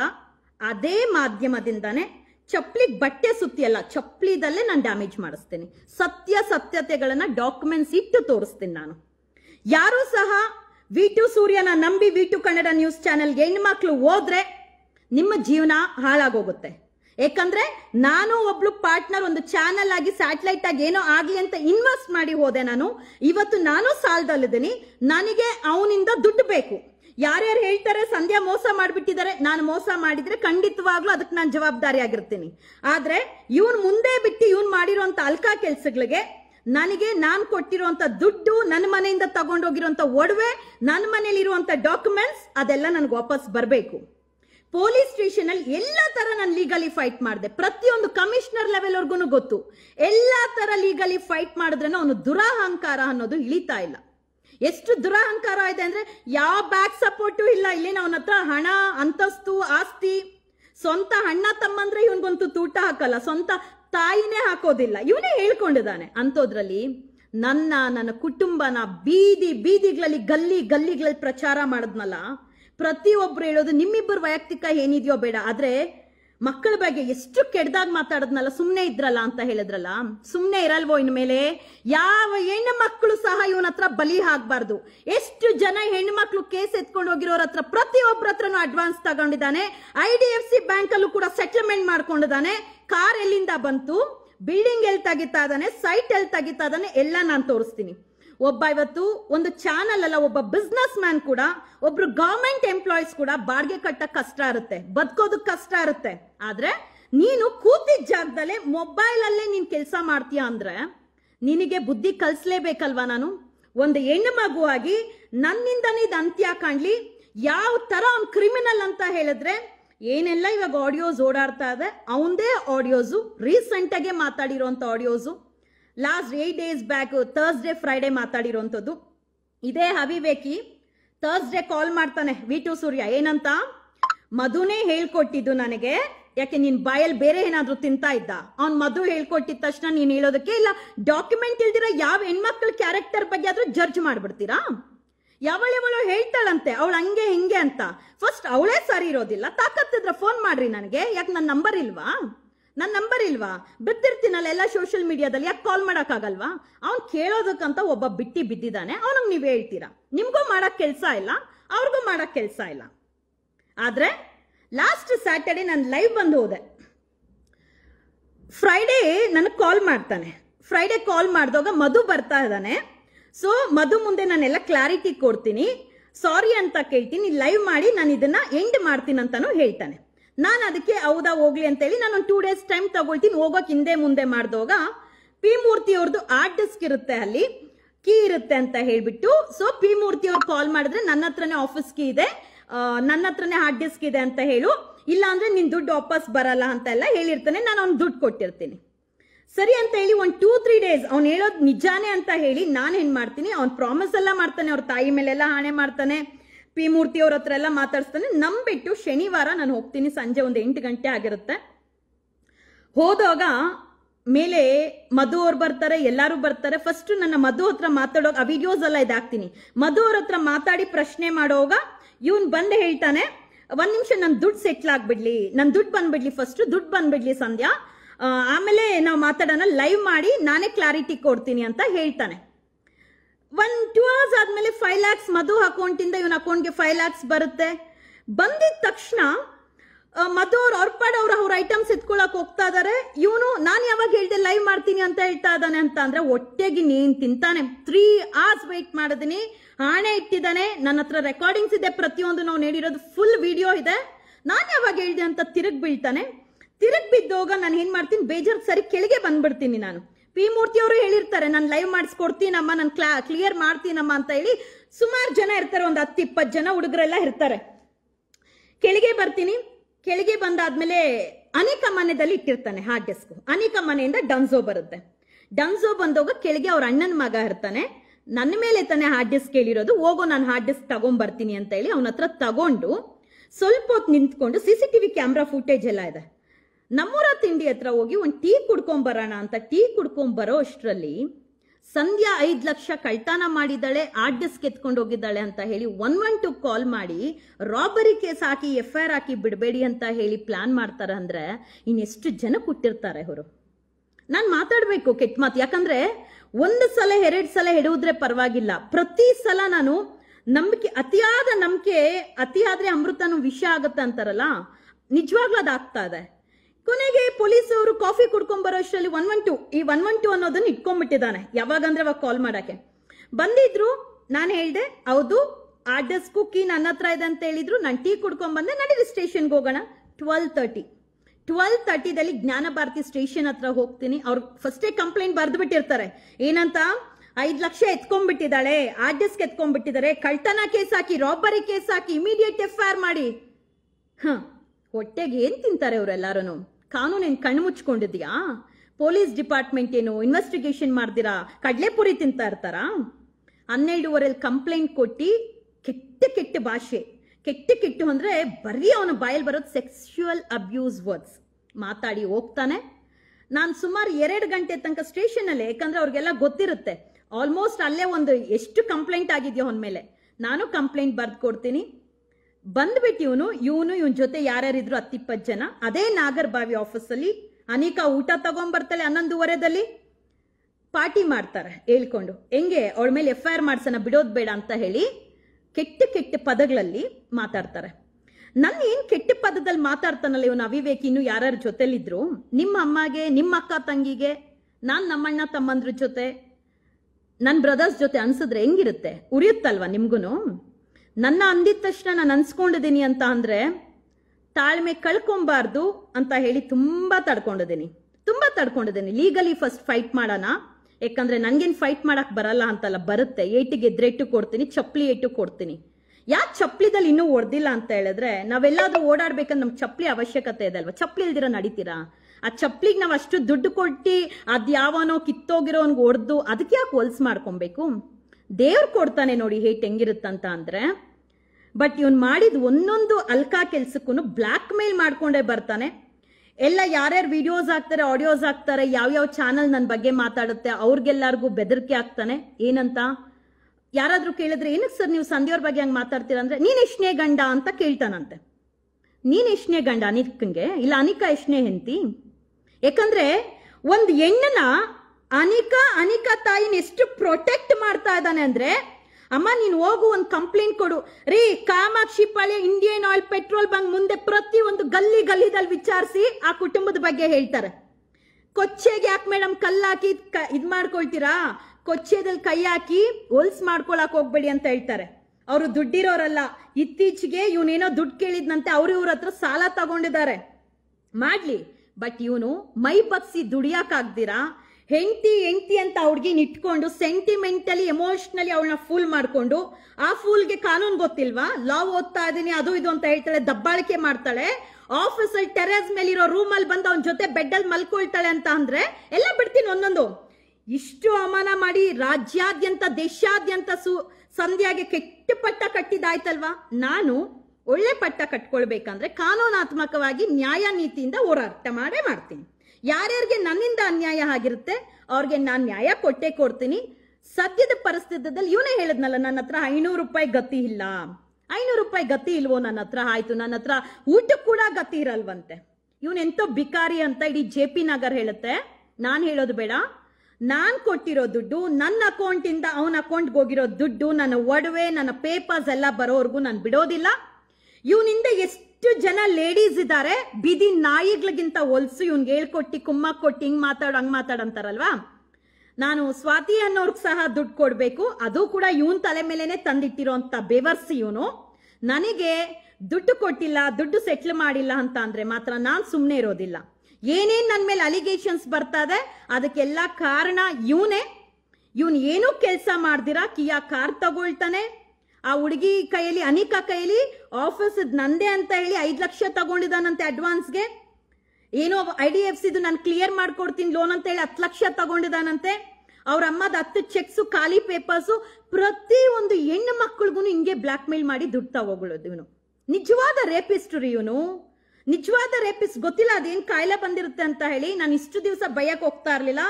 [SPEAKER 1] ಅದೇ ಮಾಧ್ಯಮದಿಂದಾನೆ ಚಪ್ಪಲಿ ಬಟ್ಟೆ ಸುತ್ತಿಯಲ್ಲ ಚಪ್ಪಲಿದಲ್ಲೇ ನಾನು ಡ್ಯಾಮೇಜ್ ಮಾಡಿಸ್ತೇನೆ ಸತ್ಯ ಸತ್ಯತೆಗಳನ್ನ ಡಾಕ್ಯುಮೆಂಟ್ಸ್ ಇಟ್ಟು ತೋರಿಸ್ತೀನಿ ನಾನು ಯಾರು ಸಹ ವಿ ಟು ಸೂರ್ಯನ ನಂಬಿ ವಿ ಟು ಕನ್ನಡ ನ್ಯೂಸ್ ಚಾನೆಲ್ಗೆ ಹೆಣ್ಮಕ್ಳು ಹೋದ್ರೆ ನಿಮ್ಮ ಜೀವನ ಹಾಳಾಗೋಗುತ್ತೆ ಯಾಕಂದ್ರೆ ನಾನು ಒಬ್ಳು ಪಾರ್ಟ್ನರ್ ಒಂದು ಚಾನಲ್ ಆಗಿ ಸ್ಯಾಟಲೈಟ್ ಆಗಿ ಏನೋ ಆಗ್ಲಿ ಅಂತ ಇನ್ವೆಸ್ಟ್ ಮಾಡಿ ಹೋದೆ ನಾನು ಇವತ್ತು ನಾನು ಸಾಲದಲ್ಲಿದ್ದೀನಿ ನನಗೆ ಅವನಿಂದ ದುಡ್ಡು ಬೇಕು ಯಾರ್ಯಾರು ಹೇಳ್ತಾರೆ ಸಂಧ್ಯಾ ಮೋಸ ಮಾಡಿಬಿಟ್ಟಿದ್ದಾರೆ ನಾನು ಮೋಸ ಮಾಡಿದ್ರೆ ಖಂಡಿತವಾಗ್ಲೂ ಅದಕ್ಕೆ ನಾನು ಜವಾಬ್ದಾರಿ ಆಗಿರ್ತೀನಿ ಆದ್ರೆ ಇವನ್ ಮುಂದೆ ಬಿಟ್ಟು ಇವನ್ ಮಾಡಿರುವಂತ ಅಲ್ಕಾ ಕೆಲ್ಸಗಳಿಗೆ ನನಗೆ ನಾನು ಕೊಟ್ಟಿರುವಂತ ದುಡ್ಡು ನನ್ನ ಮನೆಯಿಂದ ತಗೊಂಡೋಗಿರುವಂತ ಒಡವೆ ನನ್ನ ಮನೇಲಿರುವಂತ ಡಾಕ್ಯುಮೆಂಟ್ಸ್ ಅದೆಲ್ಲ ನನಗೆ ವಾಪಸ್ ಬರಬೇಕು ಪೊಲೀಸ್ ಸ್ಟೇಷನ್ ಅಲ್ಲಿ ಎಲ್ಲಾ ತರ ನಾನು ಲೀಗಲಿ ಫೈಟ್ ಮಾಡಿದೆ ಪ್ರತಿಯೊಂದು ಕಮಿಷನರ್ ಲೆವೆಲ್ ವರ್ಗು ಗೊತ್ತು ಎಲ್ಲಾ ತರ ಲೀಗಲಿ ಫೈಟ್ ಮಾಡಿದ್ರೆ ಅವನು ದುರಹಂಕಾರ ಅನ್ನೋದು ಇಳಿತಾ ಇಲ್ಲ ಎಷ್ಟು ದುರಹಂಕಾರ ಇದೆ ಅಂದ್ರೆ ಯಾವ ಬ್ಯಾಕ್ ಸಪೋರ್ಟು ಇಲ್ಲ ಇಲ್ಲಿ ಅವನ ಹತ್ರ ಹಣ ಅಂತಸ್ತು ಆಸ್ತಿ ಸ್ವಂತ ಅಣ್ಣ ತಮ್ಮಂದ್ರೆ ಇವನ್ಗೊಂತೂ ತೂಟ ಹಾಕಲ್ಲ ಸ್ವಂತ ತಾಯಿನೇ ಹಾಕೋದಿಲ್ಲ ಇವನೇ ಹೇಳ್ಕೊಂಡಿದ್ದಾನೆ ಅಂತೋದ್ರಲ್ಲಿ ನನ್ನ ನನ್ನ ಕುಟುಂಬನ ಬೀದಿ ಬೀದಿಗಳಲ್ಲಿ ಗಲ್ಲಿ ಗಲ್ಲಿಗಳಲ್ಲಿ ಪ್ರಚಾರ ಮಾಡಿದ್ನಲ್ಲ ಪ್ರತಿಯೊಬ್ರು ಹೇಳೋದು ನಿಮ್ಮಿಬ್ಬರು ವೈಯಕ್ತಿಕ ಏನಿದೆಯೋ ಬೇಡ ಆದ್ರೆ ಮಕ್ಕಳ ಬಗ್ಗೆ ಎಷ್ಟು ಕೆಡ್ದಾಗ ಮಾತಾಡೋದ್ನಲ್ಲ ಸುಮ್ಮನೆ ಇದ್ರಲ್ಲ ಅಂತ ಹೇಳಿದ್ರಲ್ಲ ಸುಮ್ಮನೆ ಇರಲ್ವೋ ಇನ್ಮೇಲೆ ಯಾವ ಹೆಣ್ಣು ಮಕ್ಕಳು ಸಹ ಇವನ ಹತ್ರ ಬಲಿ ಆಗ್ಬಾರ್ದು ಎಷ್ಟು ಜನ ಮಕ್ಕಳು ಕೇಸ್ ಎತ್ಕೊಂಡು ಹೋಗಿರೋರ ಹತ್ರ ಪ್ರತಿಯೊಬ್ಬರ ಅಡ್ವಾನ್ಸ್ ತಗೊಂಡಿದ್ದಾನೆ I D F C bank ಅಲ್ಲೂ ಕೂಡ ಸೆಟಲ್ಮೆಂಟ್ ಮಾಡ್ಕೊಂಡಿದ್ದಾನೆ ಕಾರ್ ಎಲ್ಲಿಂದ ಬಂತು ಬಿಲ್ಡಿಂಗ್ ಎಲ್ಲಿ ತೆಗಿತಾ ಇದ್ದಾನೆ ಸೈಟ್ ಎಲ್ಲಿ ತೆಗಿತಾ ಇದ್ದಾನೆ ಎಲ್ಲ ನಾನು ತೋರಿಸ್ತೀನಿ ಒಬ್ಬ ಇವತ್ತು ಒಂದು ಚಾನಲ್ ಅಲ್ಲ ಒಬ್ಬ ಬಿಸ್ನೆಸ್ ಮ್ಯಾನ್ ಕೂಡ ಒಬ್ರು ಗವರ್ಮೆಂಟ್ ಎಂಪ್ಲಾಯೀಸ್ ಕೂಡ ಬಾಡಿಗೆ ಕಟ್ಟ ಕಷ್ಟ ಇರುತ್ತೆ ಬದುಕೋದು ಕಷ್ಟ ಇರುತ್ತೆ ಆದ್ರೆ ನೀನು ಕೂತಿದ್ದ ಜಾಗದಲ್ಲೇ ಮೊಬೈಲ್ ಅಲ್ಲೇ ನೀನ್ ಕೆಲಸ ಮಾಡ್ತೀಯ ಅಂದ್ರೆ ನಿನಗೆ ಬುದ್ಧಿ ಕಲ್ಸ್ಲೇಬೇಕಲ್ವಾ ನಾನು ಒಂದು ಹೆಣ್ಣು ಮಗುವಾಗಿ ನನ್ನಿಂದನೇ ಇದು ಅಂತ್ಯ ಕಾಣ್ಲಿ ಯಾವ ತರ ಅವ್ನ್ ಕ್ರಿಮಿನಲ್ ಅಂತ ಹೇಳಿದ್ರೆ ಏನೆಲ್ಲ ಇವಾಗ ಆಡಿಯೋಸ್ ಓಡಾಡ್ತಾ ಇದೆ ಅವಂದೇ ಆಡಿಯೋಸು ರೀಸೆಂಟಾಗೆ ಮಾತಾಡಿರೋಂಥ audios last eight days back Thursday Friday ಮಾತಾಡಿರೋಂಥದ್ದು ಇದೇ ಬೇಕಿ ಥರ್ಸ್ಡೇ ಕಾಲ್ ಮಾಡ್ತಾನೆ ವಿ ಟು ಸೂರ್ಯ ಏನಂತ ಮಧುನೇ ಹೇಳ್ಕೊಟ್ಟಿದ್ದು ನನಗೆ ಯಾಕೆ ನೀನ್ ಬಾಯಲ್ಲಿ ಬೇರೆ ಏನಾದ್ರೂ ತಿಂತಾ ಇದ್ದ ಅವ್ನ್ ಮಧು ಹೇಳ್ಕೊಟ್ಟಿದ ತಕ್ಷಣ ನೀನ್ ಹೇಳೋದಕ್ಕೆ ಇಲ್ಲ ಡಾಕ್ಯುಮೆಂಟ್ ಇಲ್ದಿರ ಯಾವ ಹೆಣ್ಮಕ್ಳ ಕ್ಯಾರೆಕ್ಟರ್ ಬಗ್ಗೆ ಆದ್ರೂ ಜಡ್ಜ್ ಮಾಡ್ಬಿಡ್ತೀರಾ ಯಾವಳಿವಳು ಹೇಳ್ತಾಳಂತೆ ಅವಳು ಹಂಗೆ ಹಿಂಗೆ ಅಂತ ಫಸ್ಟ್ ಅವಳೇ ಸರಿ ಇರೋದಿಲ್ಲ ತಾಕತ್ತಿದ್ರ ಫೋನ್ ಮಾಡ್ರಿ ನನಗೆ ಯಾಕೆ ನನ್ನ ನಂಬರ್ ಇಲ್ವಾ ನನ್ನ ನಂಬರ್ ಇಲ್ವಾ ಬಿದ್ದಿರ್ತೀನಲ್ಲ ಎಲ್ಲ ಸೋಷಿಯಲ್ ಮೀಡಿಯಾದಲ್ಲಿ ಯಾಕೆ ಕಾಲ್ ಮಾಡೋಕ್ಕಾಗಲ್ವಾ ಅವ್ನು ಕೇಳೋದಕ್ಕಂತ ಒಬ್ಬ ಬಿಟ್ಟಿ ಬಿದ್ದಿದ್ದಾನೆ ಅವನಿಗೆ ನೀವು ಹೇಳ್ತೀರಾ ನಿಮಗೂ ಮಾಡೋಕ್ಕೆ ಕೆಲಸ ಇಲ್ಲ ಅವ್ರಿಗೂ ಮಾಡೋಕ್ಕೆ ಕೆಲಸ ಇಲ್ಲ ಆದರೆ ಲಾಸ್ಟ್ ಸ್ಯಾಟರ್ಡೆ ನಾನು ಲೈವ್ ಬಂದು ಹೋದೆ ಫ್ರೈಡೇ ನನಗೆ ಕಾಲ್ ಮಾಡ್ತಾನೆ ಫ್ರೈಡೇ ಕಾಲ್ ಮಾಡಿದಾಗ ಮಧು ಬರ್ತಾ ಇದ್ದಾನೆ ಸೊ ಮಧು ಮುಂದೆ ನಾನೆಲ್ಲ ಕ್ಲಾರಿಟಿ ಕೊಡ್ತೀನಿ ಸಾರಿ ಅಂತ ಕೇಳ್ತೀನಿ ಲೈವ್ ಮಾಡಿ ನಾನು ಇದನ್ನು ಎಂಡ್ ಮಾಡ್ತೀನಿ ಅಂತಾನು ಹೇಳ್ತಾನೆ ನಾನು ಅದಕ್ಕೆ ಹೌದಾ ಹೋಗ್ಲಿ ಅಂತ ಹೇಳಿ ನಾನು ಒಂದು ಟೂ ಡೇಸ್ ಟೈಮ್ ತಗೊಳ್ತೀನಿ ಹೋಗೋಕೆ ಹಿಂದೆ ಮುಂದೆ ಮಾಡಿದಾಗ ಪಿ ಮೂರ್ತಿ ಅವ್ರದ್ದು ಆರ್ಟ್ ಡೆಸ್ಕ್ ಇರುತ್ತೆ ಅಲ್ಲಿ ಕೀ ಇರುತ್ತೆ ಅಂತ ಹೇಳ್ಬಿಟ್ಟು ಸೊ ಪಿ ಮೂರ್ತಿ ಅವ್ರು ಕಾಲ್ ಮಾಡಿದ್ರೆ ನನ್ನ ಹತ್ರನೇ ಆಫೀಸ್ ಕೀ ಇದೆ ನನ್ನ ಹತ್ರನೇ ಹಾರ್ಡ್ ಡಿಸ್ಕ್ ಇದೆ ಅಂತ ಹೇಳು ಇಲ್ಲ ಅಂದ್ರೆ ನಿನ್ ದುಡ್ಡು ವಾಪಸ್ ಬರಲ್ಲ ಅಂತ ಎಲ್ಲ ಹೇಳಿರ್ತಾನೆ ನಾನು ಅವ್ನು ದುಡ್ಡು ಕೊಟ್ಟಿರ್ತೀನಿ ಸರಿ ಅಂತ ಹೇಳಿ ಒಂದು ಟೂ ತ್ರೀ ಡೇಸ್ ಅವ್ನು ಹೇಳೋದು ನಿಜಾನೇ ಅಂತ ಹೇಳಿ ನಾನು ಏನ್ ಮಾಡ್ತೀನಿ ಅವ್ನು ಪ್ರಾಮಿಸ್ ಎಲ್ಲ ಮಾಡ್ತಾನೆ ಅವ್ರ ತಾಯಿ ಮೇಲೆಲ್ಲ ಹಾಣೆ ಮಾಡ್ತಾನೆ ಪಿ ಮೂರ್ತಿ ಅವ್ರ ಹತ್ರ ಎಲ್ಲ ಮಾತಾಡಿಸ್ತಾನೆ ನಂಬಿಟ್ಟು ಶನಿವಾರ ನಾನು ಹೋಗ್ತೀನಿ ಸಂಜೆ ಒಂದು ಎಂಟು ಗಂಟೆ ಆಗಿರುತ್ತೆ ಹೋದಾಗ ಮೇಲೆ ಮಧು ಅವ್ರು ಬರ್ತಾರೆ ಎಲ್ಲರೂ ಬರ್ತಾರೆ ಫಸ್ಟ್ ನನ್ನ ಮಧು ಹತ್ರ ಮಾತಾಡೋ ಆ ವಿಡಿಯೋಸ್ ಎಲ್ಲ ಇದಾಗ್ತೀನಿ ಮಧು ಅವ್ರ ಹತ್ರ ಮಾತಾಡಿ ಪ್ರಶ್ನೆ ಮಾಡೋವಾಗ ಇವನ್ ಬಂದು ಹೇಳ್ತಾನೆ ಒಂದ್ ನಿಮಿಷ ನನ್ ದುಡ್ಡು ಸೆಟ್ಲ್ ಆಗ್ಬಿಡ್ಲಿ ನನ್ ದುಡ್ಡು ಬಂದ್ಬಿಡ್ಲಿ ಫಸ್ಟ್ ದುಡ್ಡು ಬಂದ್ಬಿಡ್ಲಿ ಸಂಧ್ಯಾ ಆಮೇಲೆ ನಾವು ಮಾತಾಡೋಣ ಲೈವ್ ಮಾಡಿ ನಾನೇ ಕ್ಲಾರಿಟಿ ಕೊಡ್ತೀನಿ ಅಂತ ಹೇಳ್ತಾನೆ ಒನ್ ಟೂ ಅವರ್ಸ್ ಆದ್ಮೇಲೆ ಫೈವ್ ಲ್ಯಾಕ್ಸ್ ಮಧು ಅಕೌಂಟ್ ಇಂದ ಇವನ್ ಅಕೌಂಟ್ಗೆ ಫೈವ್ ಲ್ಯಾಕ್ಸ್ ಬರುತ್ತೆ ಬಂದಿದ ತಕ್ಷಣ ಮಧು ಅವ್ರು ಅವ್ರ ಅವ್ರು ಅವ್ರ ಐಟಮ್ಸ್ ಎತ್ಕೊಳಕ್ ಹೋಗ್ತಾ ಇದಾರೆ ಇವನು ನಾನು ಯಾವಾಗ ಹೇಳಿದೆ ಲೈವ್ ಮಾಡ್ತೀನಿ ಅಂತ ಹೇಳ್ತಾ ಇದ್ದಾನೆ ಅಂತ ಅಂದ್ರೆ ಒಟ್ಟೆಗೆ ನೀನ್ ತಿಂತಾನೆ ತ್ರೀ ಅವರ್ಸ್ ವೆಯ್ಟ್ ಮಾಡಿದೀನಿ ಆಣೆ ಇಟ್ಟಿದ್ದಾನೆ ನನ್ನ ಹತ್ರ ರೆಕಾರ್ಡಿಂಗ್ಸ್ ಇದೆ ಪ್ರತಿಯೊಂದು ನಾವು ನೀಡಿರೋದು ಫುಲ್ ವಿಡಿಯೋ ಇದೆ ನಾನು ಯಾವಾಗ ಹೇಳಿದೆ ಅಂತ ತಿರುಗ್ ಬೀಳ್ತಾನೆ ತಿರುಗ್ ಬಿದ್ದೋಗ ನಾನು ಏನ್ ಮಾಡ್ತೀನಿ ಬೇಜಾರ್ ಸರಿ ಕೆಳಗೆ ಬಂದ್ಬಿಡ್ತೀನಿ ನಾನು ಪಿ ಮೂರ್ತಿ ಅವರು ಹೇಳಿರ್ತಾರೆ ನಾನು ಲೈವ್ ಮಾಡಿಸ್ಕೊಡ್ತೀನಮ್ಮ ನಾನು ಕ್ಲಾ ಕ್ಲಿಯರ್ ಮಾಡ್ತೀನಮ್ಮ ಅಂತ ಹೇಳಿ ಸುಮಾರು ಜನ ಇರ್ತಾರೆ ಒಂದು ಹತ್ತು ಇಪ್ಪತ್ತು ಜನ ಹುಡುಗರೆಲ್ಲ ಇರ್ತಾರೆ ಕೆಳಗೆ ಬರ್ತೀನಿ ಕೆಳಗೆ ಬಂದಾದ್ಮೇಲೆ ಅನೇಕ ಮನೆಯಲ್ಲಿ ಇಟ್ಟಿರ್ತಾನೆ ಹಾರ್ಡ್ ಡಿಸ್ಕ್ ಅನೇಕ ಮನೆಯಿಂದ ಡನ್ಸೋ ಬರುತ್ತೆ ಡನ್ಸೋ ಬಂದೋಗ ಕೆಳಗೆ ಅವ್ರ ಅಣ್ಣನ ಮಗ ಇರ್ತಾನೆ ನನ್ನ ಮೇಲೆ ತಾನೇ ಹಾರ್ಡ್ ಡಿಸ್ಕ್ ಕೇಳಿರೋದು ಹೋಗೋ ನಾನು ಹಾರ್ಡ್ ಡಿಸ್ಕ್ ತಗೊಂಡ್ಬರ್ತೀನಿ ಅಂತ ಹೇಳಿ ಅವನ ಹತ್ರ ತಗೊಂಡು ಸ್ವಲ್ಪ ಹೊತ್ತು ನಿಂತ್ಕೊಂಡು C C TV camera footage ಎಲ್ಲ ಇದೆ ನಮ್ಮೂರ ತಿಂಡಿ ಹತ್ರ ಹೋಗಿ ಒಂದು ಟೀ ಕುಡ್ಕೊಂಬರೋಣ ಅಂತ ಟೀ ಕುಡ್ಕೊಂಬರೋ ಅಷ್ಟರಲ್ಲಿ ಸಂಧ್ಯಾ ಐದ್ ಲಕ್ಷ ಕಳ್ತನ ಮಾಡಿದ್ದಾಳೆ ಆಡ್ಸ್ ಡಿಸ್ಕ್ ಎತ್ಕೊಂಡು ಹೋಗಿದ್ದಾಳೆ ಅಂತ ಹೇಳಿ ಒನ್ ಒನ್ ಟು ಕಾಲ್ ಮಾಡಿ ರಾಬರಿ ಕೇಸ್ ಹಾಕಿ ಎಫ್ ಐ ಆರ್ ಹಾಕಿ ಬಿಡಬೇಡಿ ಅಂತ ಹೇಳಿ ಪ್ಲಾನ್ ಮಾಡ್ತಾರೆ ಅಂದ್ರೆ ಇನ್ನೆಷ್ಟು ಜನ ಕೊಟ್ಟಿರ್ತಾರೆ ಅವರು ನಾನು ಮಾತಾಡಬೇಕು ಕೆಟ್ಟ ಮಾತು ಯಾಕಂದ್ರೆ ಒಂದು ಸಲ ಎರಡು ಸಲ ಹಿಡಿದ್ರೆ ಪರವಾಗಿಲ್ಲ ಪ್ರತಿ ಸಲ ನಾನು ನಂಬಿಕೆ ಅತಿಯಾದ ನಂಬಿಕೆ ಅತಿಯಾದ್ರೆ ಅಮೃತನು ವಿಷ ಆಗುತ್ತೆ ಅಂತಾರಲ್ಲ ನಿಜವಾಗ್ಲೂ ಅದಾಗ್ತಾ ಇದೆ ಕೊನೆಗೆ ಪೊಲೀಸ್ ಅವರು ಕಾಫಿ ಕುಡ್ಕೊಂಡ್ ಬರೋ ಅಷ್ಟರಲ್ಲಿ ಒನ್ ಒನ್ ಟು ಈ ಒನ್ ಒನ್ ಟು ಅನ್ನೋದನ್ನ ಇಟ್ಕೊಂಡ್ಬಿಟ್ಟಿದ್ದಾನೆ ಯಾವಾಗಂದ್ರೆ ಅವಾಗ ಕಾಲ್ ಮಾಡಕ್ಕೆ ಬಂದಿದ್ರು ನಾನು ಹೇಳ್ದೆ ಹೌದು ಆ ಡೆಸ್ಕು ಕೀ ನನ್ನ ಹತ್ರ ಇದೆ ಅಂತ ಹೇಳಿದ್ರು ನಾನು ಟೀ ಕುಡ್ಕೊಂಡ್ ಬಂದೆ ನಡೀರಿ ಸ್ಟೇಷನ್ಗೆ ಹೋಗೋಣ ಟ್ವೆಲ್ ತರ್ಟಿ ಟ್ವೆಲ್ ತರ್ಟಿದಲ್ಲಿ ಜ್ಞಾನ ಭಾರತಿ ಸ್ಟೇಷನ್ ಹತ್ರ ಹೋಗ್ತೀನಿ ಅವ್ರು ಫಸ್ಟೇ ಕಂಪ್ಲೇಂಟ್ ಬರೆದು ಬಿಟ್ಟಿರ್ತಾರೆ ಏನಂತ ಐದು ಲಕ್ಷ ಎತ್ಕೊಂಡ್ಬಿಟ್ಟಿದ್ದಾಳೆ ಆ ಡೆಸ್ಕ್ ಎತ್ಕೊಂಡ್ಬಿಟ್ಟಿದ್ದಾರೆ ಕಳ್ತನ ಕೇಸ್ ಹಾಕಿ ರಾಬರಿ ಕೇಸ್ ಹಾಕಿ ಇಮಿಡಿಯೇಟ್ ಎಫ್ ಆರ್ ಮಾಡಿ ಹ ಹೊಟ್ಟೆಗೆ ಏನ್ ತಿಂತಾರೆ ಅವರೆಲ್ಲರೂ ಕಾನೂನೇನು ಕಣ್ಣು ಮುಚ್ಕೊಂಡಿದ್ಯಾ ಪೊಲೀಸ್ ಡಿಪಾರ್ಟ್ಮೆಂಟ್ ಏನು ಇನ್ವೆಸ್ಟಿಗೇಷನ್ ಮಾಡ್ದಿರಾ ಕಡಲೆಪುರಿ ತಿಂತಾ ಇರ್ತಾರಾ ಹನ್ನೆರಡುವರೆಯಲ್ಲಿ ಕಂಪ್ಲೇಂಟ್ ಕೊಟ್ಟು ಕೆಟ್ಟ ಕೆಟ್ಟ ಭಾಷೆ ಕೆಟ್ಟ ಕೆಟ್ಟು ಅಂದರೆ ಬರೀ ಅವನ ಬಾಯಲ್ಲಿ ಬರೋದು ಸೆಕ್ಸುವಲ್ ಅಬ್ಯೂಸ್ ವರ್ಡ್ಸ್ ಮಾತಾಡಿ ಹೋಗ್ತಾನೆ ನಾನು ಸುಮಾರು ಎರಡು ಗಂಟೆ ತನಕ ಸ್ಟೇಷನಲ್ಲಿ ಯಾಕಂದ್ರೆ ಅವ್ರಿಗೆಲ್ಲ ಗೊತ್ತಿರುತ್ತೆ ಆಲ್ಮೋಸ್ಟ್ ಅಲ್ಲೇ ಒಂದು ಎಷ್ಟು ಕಂಪ್ಲೇಂಟ್ ಆಗಿದೆಯೋ ಅವನ ಮೇಲೆ ನಾನು ಕಂಪ್ಲೇಂಟ್ ಬರೆದು ಕೊಡ್ತೀನಿ ಬಂದ್ಬಿಟ್ಟು ಇವನು ಇವನು ಇವನ್ ಜೊತೆ ಯಾರ್ಯಾರಿದ್ರು ಹತ್ತಿಪ್ಪತ್ತು ಜನ ಅದೇ ನಾಗರ್ಬಾವಿ ಆಫೀಸಲ್ಲಿ ಅನೇಕ ಊಟ ತಗೊಂಡ್ಬರ್ತಾಳೆ ಹನ್ನೊಂದುವರೆದಲ್ಲಿ ಪಾರ್ಟಿ ಮಾಡ್ತಾರೆ ಹೇಳ್ಕೊಂಡು ಹೆಂಗೆ ಅವಳ ಮೇಲೆ ಎಫ್ ಐ ಆರ್ ಮಾಡ್ಸೋಣ ಬಿಡೋದು ಬೇಡ ಅಂತ ಹೇಳಿ ಕೆಟ್ಟ ಕೆಟ್ಟ ಪದಗಳಲ್ಲಿ ಮಾತಾಡ್ತಾರೆ ನನ್ನ ಏನು ಕೆಟ್ಟ ಪದದಲ್ಲಿ ಮಾತಾಡ್ತಾನಲ್ಲ ಇವನು ಅವಿವೇಕಿ ಇನ್ನು ಯಾರ್ಯಾರ ಜೊತೆಲಿದ್ರು ನಿಮ್ಮ ಅಮ್ಮಗೆ ನಿಮ್ಮ ಅಕ್ಕ ತಂಗಿಗೆ ನಾನು ನಮ್ಮಣ್ಣ ತಮ್ಮಂದ್ರ ಜೊತೆ ನನ್ನ ಬ್ರದರ್ಸ್ ಜೊತೆ ಅನ್ಸಿದ್ರೆ ಹೆಂಗಿರುತ್ತೆ ಉರಿಯುತ್ತಲ್ವಾ ನಿಮ್ಗೂ ನನ್ನ ಅಂದಿದ ತಕ್ಷಣ ನಾನು ಅನ್ಸ್ಕೊಂಡಿದ್ದೀನಿ ಅಂತ ಅಂದರೆ ತಾಳ್ಮೆ ಕಳ್ಕೊಬಾರ್ದು ಅಂತ ಹೇಳಿ ತುಂಬ ತಡ್ಕೊಂಡಿದ್ದೀನಿ ತುಂಬ ತಡ್ಕೊಂಡಿದ್ದೀನಿ ಲೀಗಲಿ ಫಸ್ಟ್ ಫೈಟ್ ಮಾಡೋಣ ಯಾಕಂದರೆ ನನಗೇನು ಫೈಟ್ ಮಾಡೋಕ್ಕೆ ಬರಲ್ಲ ಅಂತಲ್ಲ ಬರುತ್ತೆ ಏಟಿಗೆ ಎದ್ರೆಟ್ಟು ಕೊಡ್ತೀನಿ ಚಪ್ಪಲಿ ಏಟು ಕೊಡ್ತೀನಿ ಯಾಕೆ ಚಪ್ಪಲಿದಲ್ಲಿ ಇನ್ನೂ ಹೊಡೆದಿಲ್ಲ ಅಂತ ಹೇಳಿದ್ರೆ ನಾವೆಲ್ಲಾದ್ರೂ ಓಡಾಡ್ಬೇಕಂದ್ರೆ ನಮ್ಗೆ ಚಪ್ಪಲಿ ಅವಶ್ಯಕತೆ ಇದೆ ಅಲ್ವಾ ಚಪ್ಪಲಿ ಇಲ್ದಿರ ನಡೀತೀರಾ ಆ ಚಪ್ಪಲಿಗೆ ನಾವು ಅಷ್ಟು ದುಡ್ಡು ಕೊಟ್ಟು ಅದ್ಯಾವನೋ ಕಿತ್ತೋಗಿರೋನ್ಗೆ ಹೊಡೆದು ಅದಕ್ಕೆ ಯಾಕೆ ಹೊಲ್ಸು ಮಾಡ್ಕೊಬೇಕು ದೇವ್ರು ಕೊಡ್ತಾನೆ ನೋಡಿ ಹೇಟ್ ಹೆಂಗಿರುತ್ತಂತ ಅಂದ್ರೆ ಬಟ್ ಇವನ್ ಮಾಡಿದ ಒಂದೊಂದು ಅಲ್ಕಾ ಕೆಲ್ಸಕ್ಕೂ ಬ್ಲ್ಯಾಕ್ ಮೇಲ್ ಮಾಡ್ಕೊಂಡೇ ಬರ್ತಾನೆ ಎಲ್ಲ ಯಾರ್ಯಾರು ವಿಡಿಯೋಸ್ ಹಾಕ್ತಾರೆ ಆಡಿಯೋಸ್ ಹಾಕ್ತಾರೆ ಯಾವ್ಯಾವ ಚಾನಲ್ ನನ್ನ ಬಗ್ಗೆ ಮಾತಾಡುತ್ತೆ ಅವ್ರಿಗೆಲ್ಲರಿಗೂ ಬೆದರಿಕೆ ಆಗ್ತಾನೆ ಏನಂತ ಯಾರಾದರೂ ಕೇಳಿದ್ರೆ ಏನಕ್ಕೆ ಸರ್ ನೀವು ಸಂಧ್ಯಾವ್ರ ಬಗ್ಗೆ ಹಂಗೆ ಮಾತಾಡ್ತೀರ ಅಂದ್ರೆ ನೀನು ಎಷ್ಟನೇ ಗಂಡ ಅಂತ ಕೇಳ್ತಾನಂತೆ ನೀನು ಇಷ್ಟನೇ ಗಂಡ ಅನಿಕಂಗೆ ಇಲ್ಲ ಅನಿಕಾ ಎಷ್ಟನೇ ಹೆಂತಿ ಯಾಕಂದ್ರೆ ಒಂದು ಹೆಣ್ಣನ್ನ ಅನಿಕಾ ಅನಿಕಾ ತಾಯಿನ ಎಷ್ಟು ಪ್ರೊಟೆಕ್ಟ್ ಮಾಡ್ತಾ ಇದ್ದಾನೆ ಅಂದ್ರೆ ಅಮ್ಮ ನೀನು ಹೋಗು ಒಂದು ಕಂಪ್ಲೇಂಟ್ ಕೊಡು ರೀ Kamakshi Indian oil petrol bunk ಮುಂದೆ ಪ್ರತಿ ಒಂದು ಗಲ್ಲಿ ಗಲ್ಲಿದಲ್ಲಿ ವಿಚಾರಿಸಿ ಆ ಕುಟುಂಬದ ಬಗ್ಗೆ ಹೇಳ್ತಾರೆ ಕೊಚ್ಚೆಗೆ ಯಾಕೆ ಮೇಡಮ್ ಕಲ್ಲಾಕಿ ಇದು ಮಾಡ್ಕೊಳ್ತೀರಾ ಕೊಚ್ಚೆದಲ್ಲಿ ಕೈ ಹಾಕಿ ಹೊಲ್ಸ್ ಮಾಡ್ಕೊಳಕ್ ಹೋಗ್ಬೇಡಿ ಅಂತ ಹೇಳ್ತಾರೆ ಅವರು ದುಡ್ಡಿರೋರಲ್ಲ ಇತ್ತೀಚೆಗೆ ಇವನೇನೋ ದುಡ್ಡು ಕೇಳಿದ್ನಂತೆ ಅವರು ಇವ್ರ ಹತ್ರ ಸಾಲ ತಗೊಂಡಿದ್ದಾರೆ ಮಾಡ್ಲಿ ಬಟ್ ಇವನು ಮೈ ಬಗ್ಸಿ ದುಡಿಯಾಕಾಗ್ದಿರಾ ಹೆಂಡತಿ ಹೆಂಡತಿ ಅಂತ ಹುಡುಗಿನ ಇಟ್ಕೊಂಡು ಸೆಂಟಿಮೆಂಟಲಿ ಎಮೋಷ್ನಲಿ ಅವಳನ್ನ ಫೂಲ್ ಮಾಡಿಕೊಂಡು ಆ ಫೂಲ್ಗೆ ಕಾನೂನು ಗೊತ್ತಿಲ್ವಾ ಲಾವ್ ಓದ್ತಾ ಇದ್ದೀನಿ ಅದು ಇದು ಅಂತ ಹೇಳ್ತಾಳೆ ದಬ್ಬಾಳಿಕೆ ಮಾಡ್ತಾಳೆ ಆಫೀಸಲ್ಲಿ ಟೆರೆಸ್ ರೂಮ್ ರೂಮಲ್ಲಿ ಬಂದು ಅವನ ಜೊತೆ ಬೆಡ್ಡಲ್ಲಿ ಮಲ್ಕೊಳ್ತಾಳೆ ಅಂತ ಅಂದ್ರೆ ಎಲ್ಲ ಬಿಡ್ತೀನಿ ಒಂದೊಂದು ಇಷ್ಟು ಅವಮಾನ ಮಾಡಿ ರಾಜ್ಯಾದ್ಯಂತ ದೇಶಾದ್ಯಂತ ಸು ಸಂಧ್ಯಾಗೆ ಕೆಟ್ಟ ಪಟ್ಟ ಕಟ್ಟಿದಾಯ್ತಲ್ವಾ ನಾನು ಒಳ್ಳೆ ಪಟ್ಟ ಕಟ್ಕೊಳ್ಬೇಕಂದ್ರೆ ಕಾನೂನಾತ್ಮಕವಾಗಿ ನ್ಯಾಯ ನೀತಿಯಿಂದ ಹೋರಾಟ ಮಾಡೇ ಮಾಡ್ತೀನಿ ಯಾರ್ಯಾರಿಗೆ ನನ್ನಿಂದ ಅನ್ಯಾಯ ಆಗಿರುತ್ತೆ ಅವ್ರಿಗೆ ನಾನು ನ್ಯಾಯ ಕೊಟ್ಟೆ ಕೊಡ್ತೀನಿ ಸದ್ಯದ ಪರಿಸ್ಥಿತಿದಲ್ಲಿ ಇವನೇ ಹೇಳಿದ್ನಲ್ಲ ನನ್ನ ಹತ್ರ ಐನೂರು ರೂಪಾಯಿ ಗತಿ ಇಲ್ಲ ಐನೂರು ರೂಪಾಯಿ ಗತಿ ಇಲ್ವೋ ನನ್ನ ಹತ್ರ ಆಯ್ತು ನನ್ನ ಹತ್ರ ಊಟಕ್ಕೆ ಕೂಡ ಗತಿ ಇರಲ್ವಂತೆ ಇವನ್ ಎಂತೋ ಬಿಕಾರಿ ಅಂತ ಇಡೀ ಜೆ ಪಿ ನಗರ್ ಹೇಳುತ್ತೆ ನಾನು ಹೇಳೋದು ಬೇಡ ನಾನು ಕೊಟ್ಟಿರೋ ದುಡ್ಡು ನನ್ನ ಅಕೌಂಟ್ ಇಂದ ಅವನ ಅಕೌಂಟ್ಗೆ ಹೋಗಿರೋ ದುಡ್ಡು ನನ್ನ ಒಡವೆ ನನ್ನ ಪೇಪರ್ಸ್ ಎಲ್ಲ ಬರೋವರೆಗೂ ನಾನು ಬಿಡೋದಿಲ್ಲ ಇವನಿಂದ ಎಷ್ಟು ಎಷ್ಟು ಜನ ಲೇಡೀಸ್ ಇದ್ದಾರೆ ಬಿದಿ ನಾಯಿಗಳಿಗಿಂತ ಹೊಲ್ಸು ಇವ್ನ್ಗೆ ಹೇಳ್ಕೊಟ್ಟಿ ಕುಮ್ಮ ಕೊಟ್ಟಿ ಹಿಂಗ್ ಮಾತಾಡ ಹಂಗ್ ಮಾತಾಡಂತಾರಲ್ವಾ ನಾನು ಸ್ವಾತಿ ಅನ್ನೋರ್ಗ್ ಸಹ ದುಡ್ಡು ಕೊಡಬೇಕು ಅದು ಕೂಡ ಇವನ್ ತಲೆ ಮೇಲೆನೆ ತಂದಿಟ್ಟಿರೋಂಥ ಬೆವರ್ಸಿ ಇವನು ನನಗೆ ದುಡ್ಡು ಕೊಟ್ಟಿಲ್ಲ ದುಡ್ಡು ಸೆಟ್ಲ್ ಮಾಡಿಲ್ಲ ಅಂತ ಅಂದ್ರೆ ಮಾತ್ರ ನಾನು ಸುಮ್ಮನೆ ಇರೋದಿಲ್ಲ ಏನೇನು ನನ್ನ ಮೇಲೆ ಅಲಿಗೇಷನ್ಸ್ ಬರ್ತಾ ಇದೆ ಅದಕ್ಕೆಲ್ಲ ಕಾರಣ ಇವನೇ ಇವನ್ ಏನೂ ಕೆಲಸ ಮಾಡ್ದಿರಾ ಕಿಯಾ ಕಾರ್ ತಗೊಳ್ತಾನೆ ಆ ಹುಡುಗಿ ಕೈಯಲ್ಲಿ ಅನಿಕಾ ಕೈಯಲ್ಲಿ ಆಫೀಸ್ ನಂದೇ ಅಂತ ಹೇಳಿ ಐದು ಲಕ್ಷ ತಗೊಂಡಿದ್ದಾನಂತೆ ಅಡ್ವಾನ್ಸ್ಗೆ ಏನೋ ಐ ಡಿ ಎಫ್ ಸಿದು ನಾನು ಕ್ಲಿಯರ್ ಮಾಡ್ಕೊಡ್ತೀನಿ ಲೋನ್ ಅಂತ ಹೇಳಿ ಹತ್ತು ಲಕ್ಷ ತಗೊಂಡಿದ್ದಾನಂತೆ ಅವ್ರ ಅಮ್ಮದ ಹತ್ತು ಚೆಕ್ಸು ಖಾಲಿ ಪೇಪರ್ಸು ಪ್ರತಿ ಒಂದು ಹೆಣ್ಣು ಮಕ್ಕಳಿಗೂ ಹಿಂಗೆ ಬ್ಲ್ಯಾಕ್ ಮೇಲ್ ಮಾಡಿ ದುಡ್ಡು ತಗೊಳ್ಳೋದು ಇವನು ನಿಜವಾದ ರೇಪಿಸ್ಟ್ ರೀ ಇವನು ನಿಜವಾದ ರೇಪಿಸ್ಟ್ ಗೊತ್ತಿಲ್ಲ ಅದೇನು ಕಾಯಿಲೆ ಬಂದಿರುತ್ತೆ ಅಂತ ಹೇಳಿ ನಾನು ಇಷ್ಟು ದಿವಸ ಬಯಕ್ಕೆ ಹೋಗ್ತಾ ಇರಲಿಲ್ಲ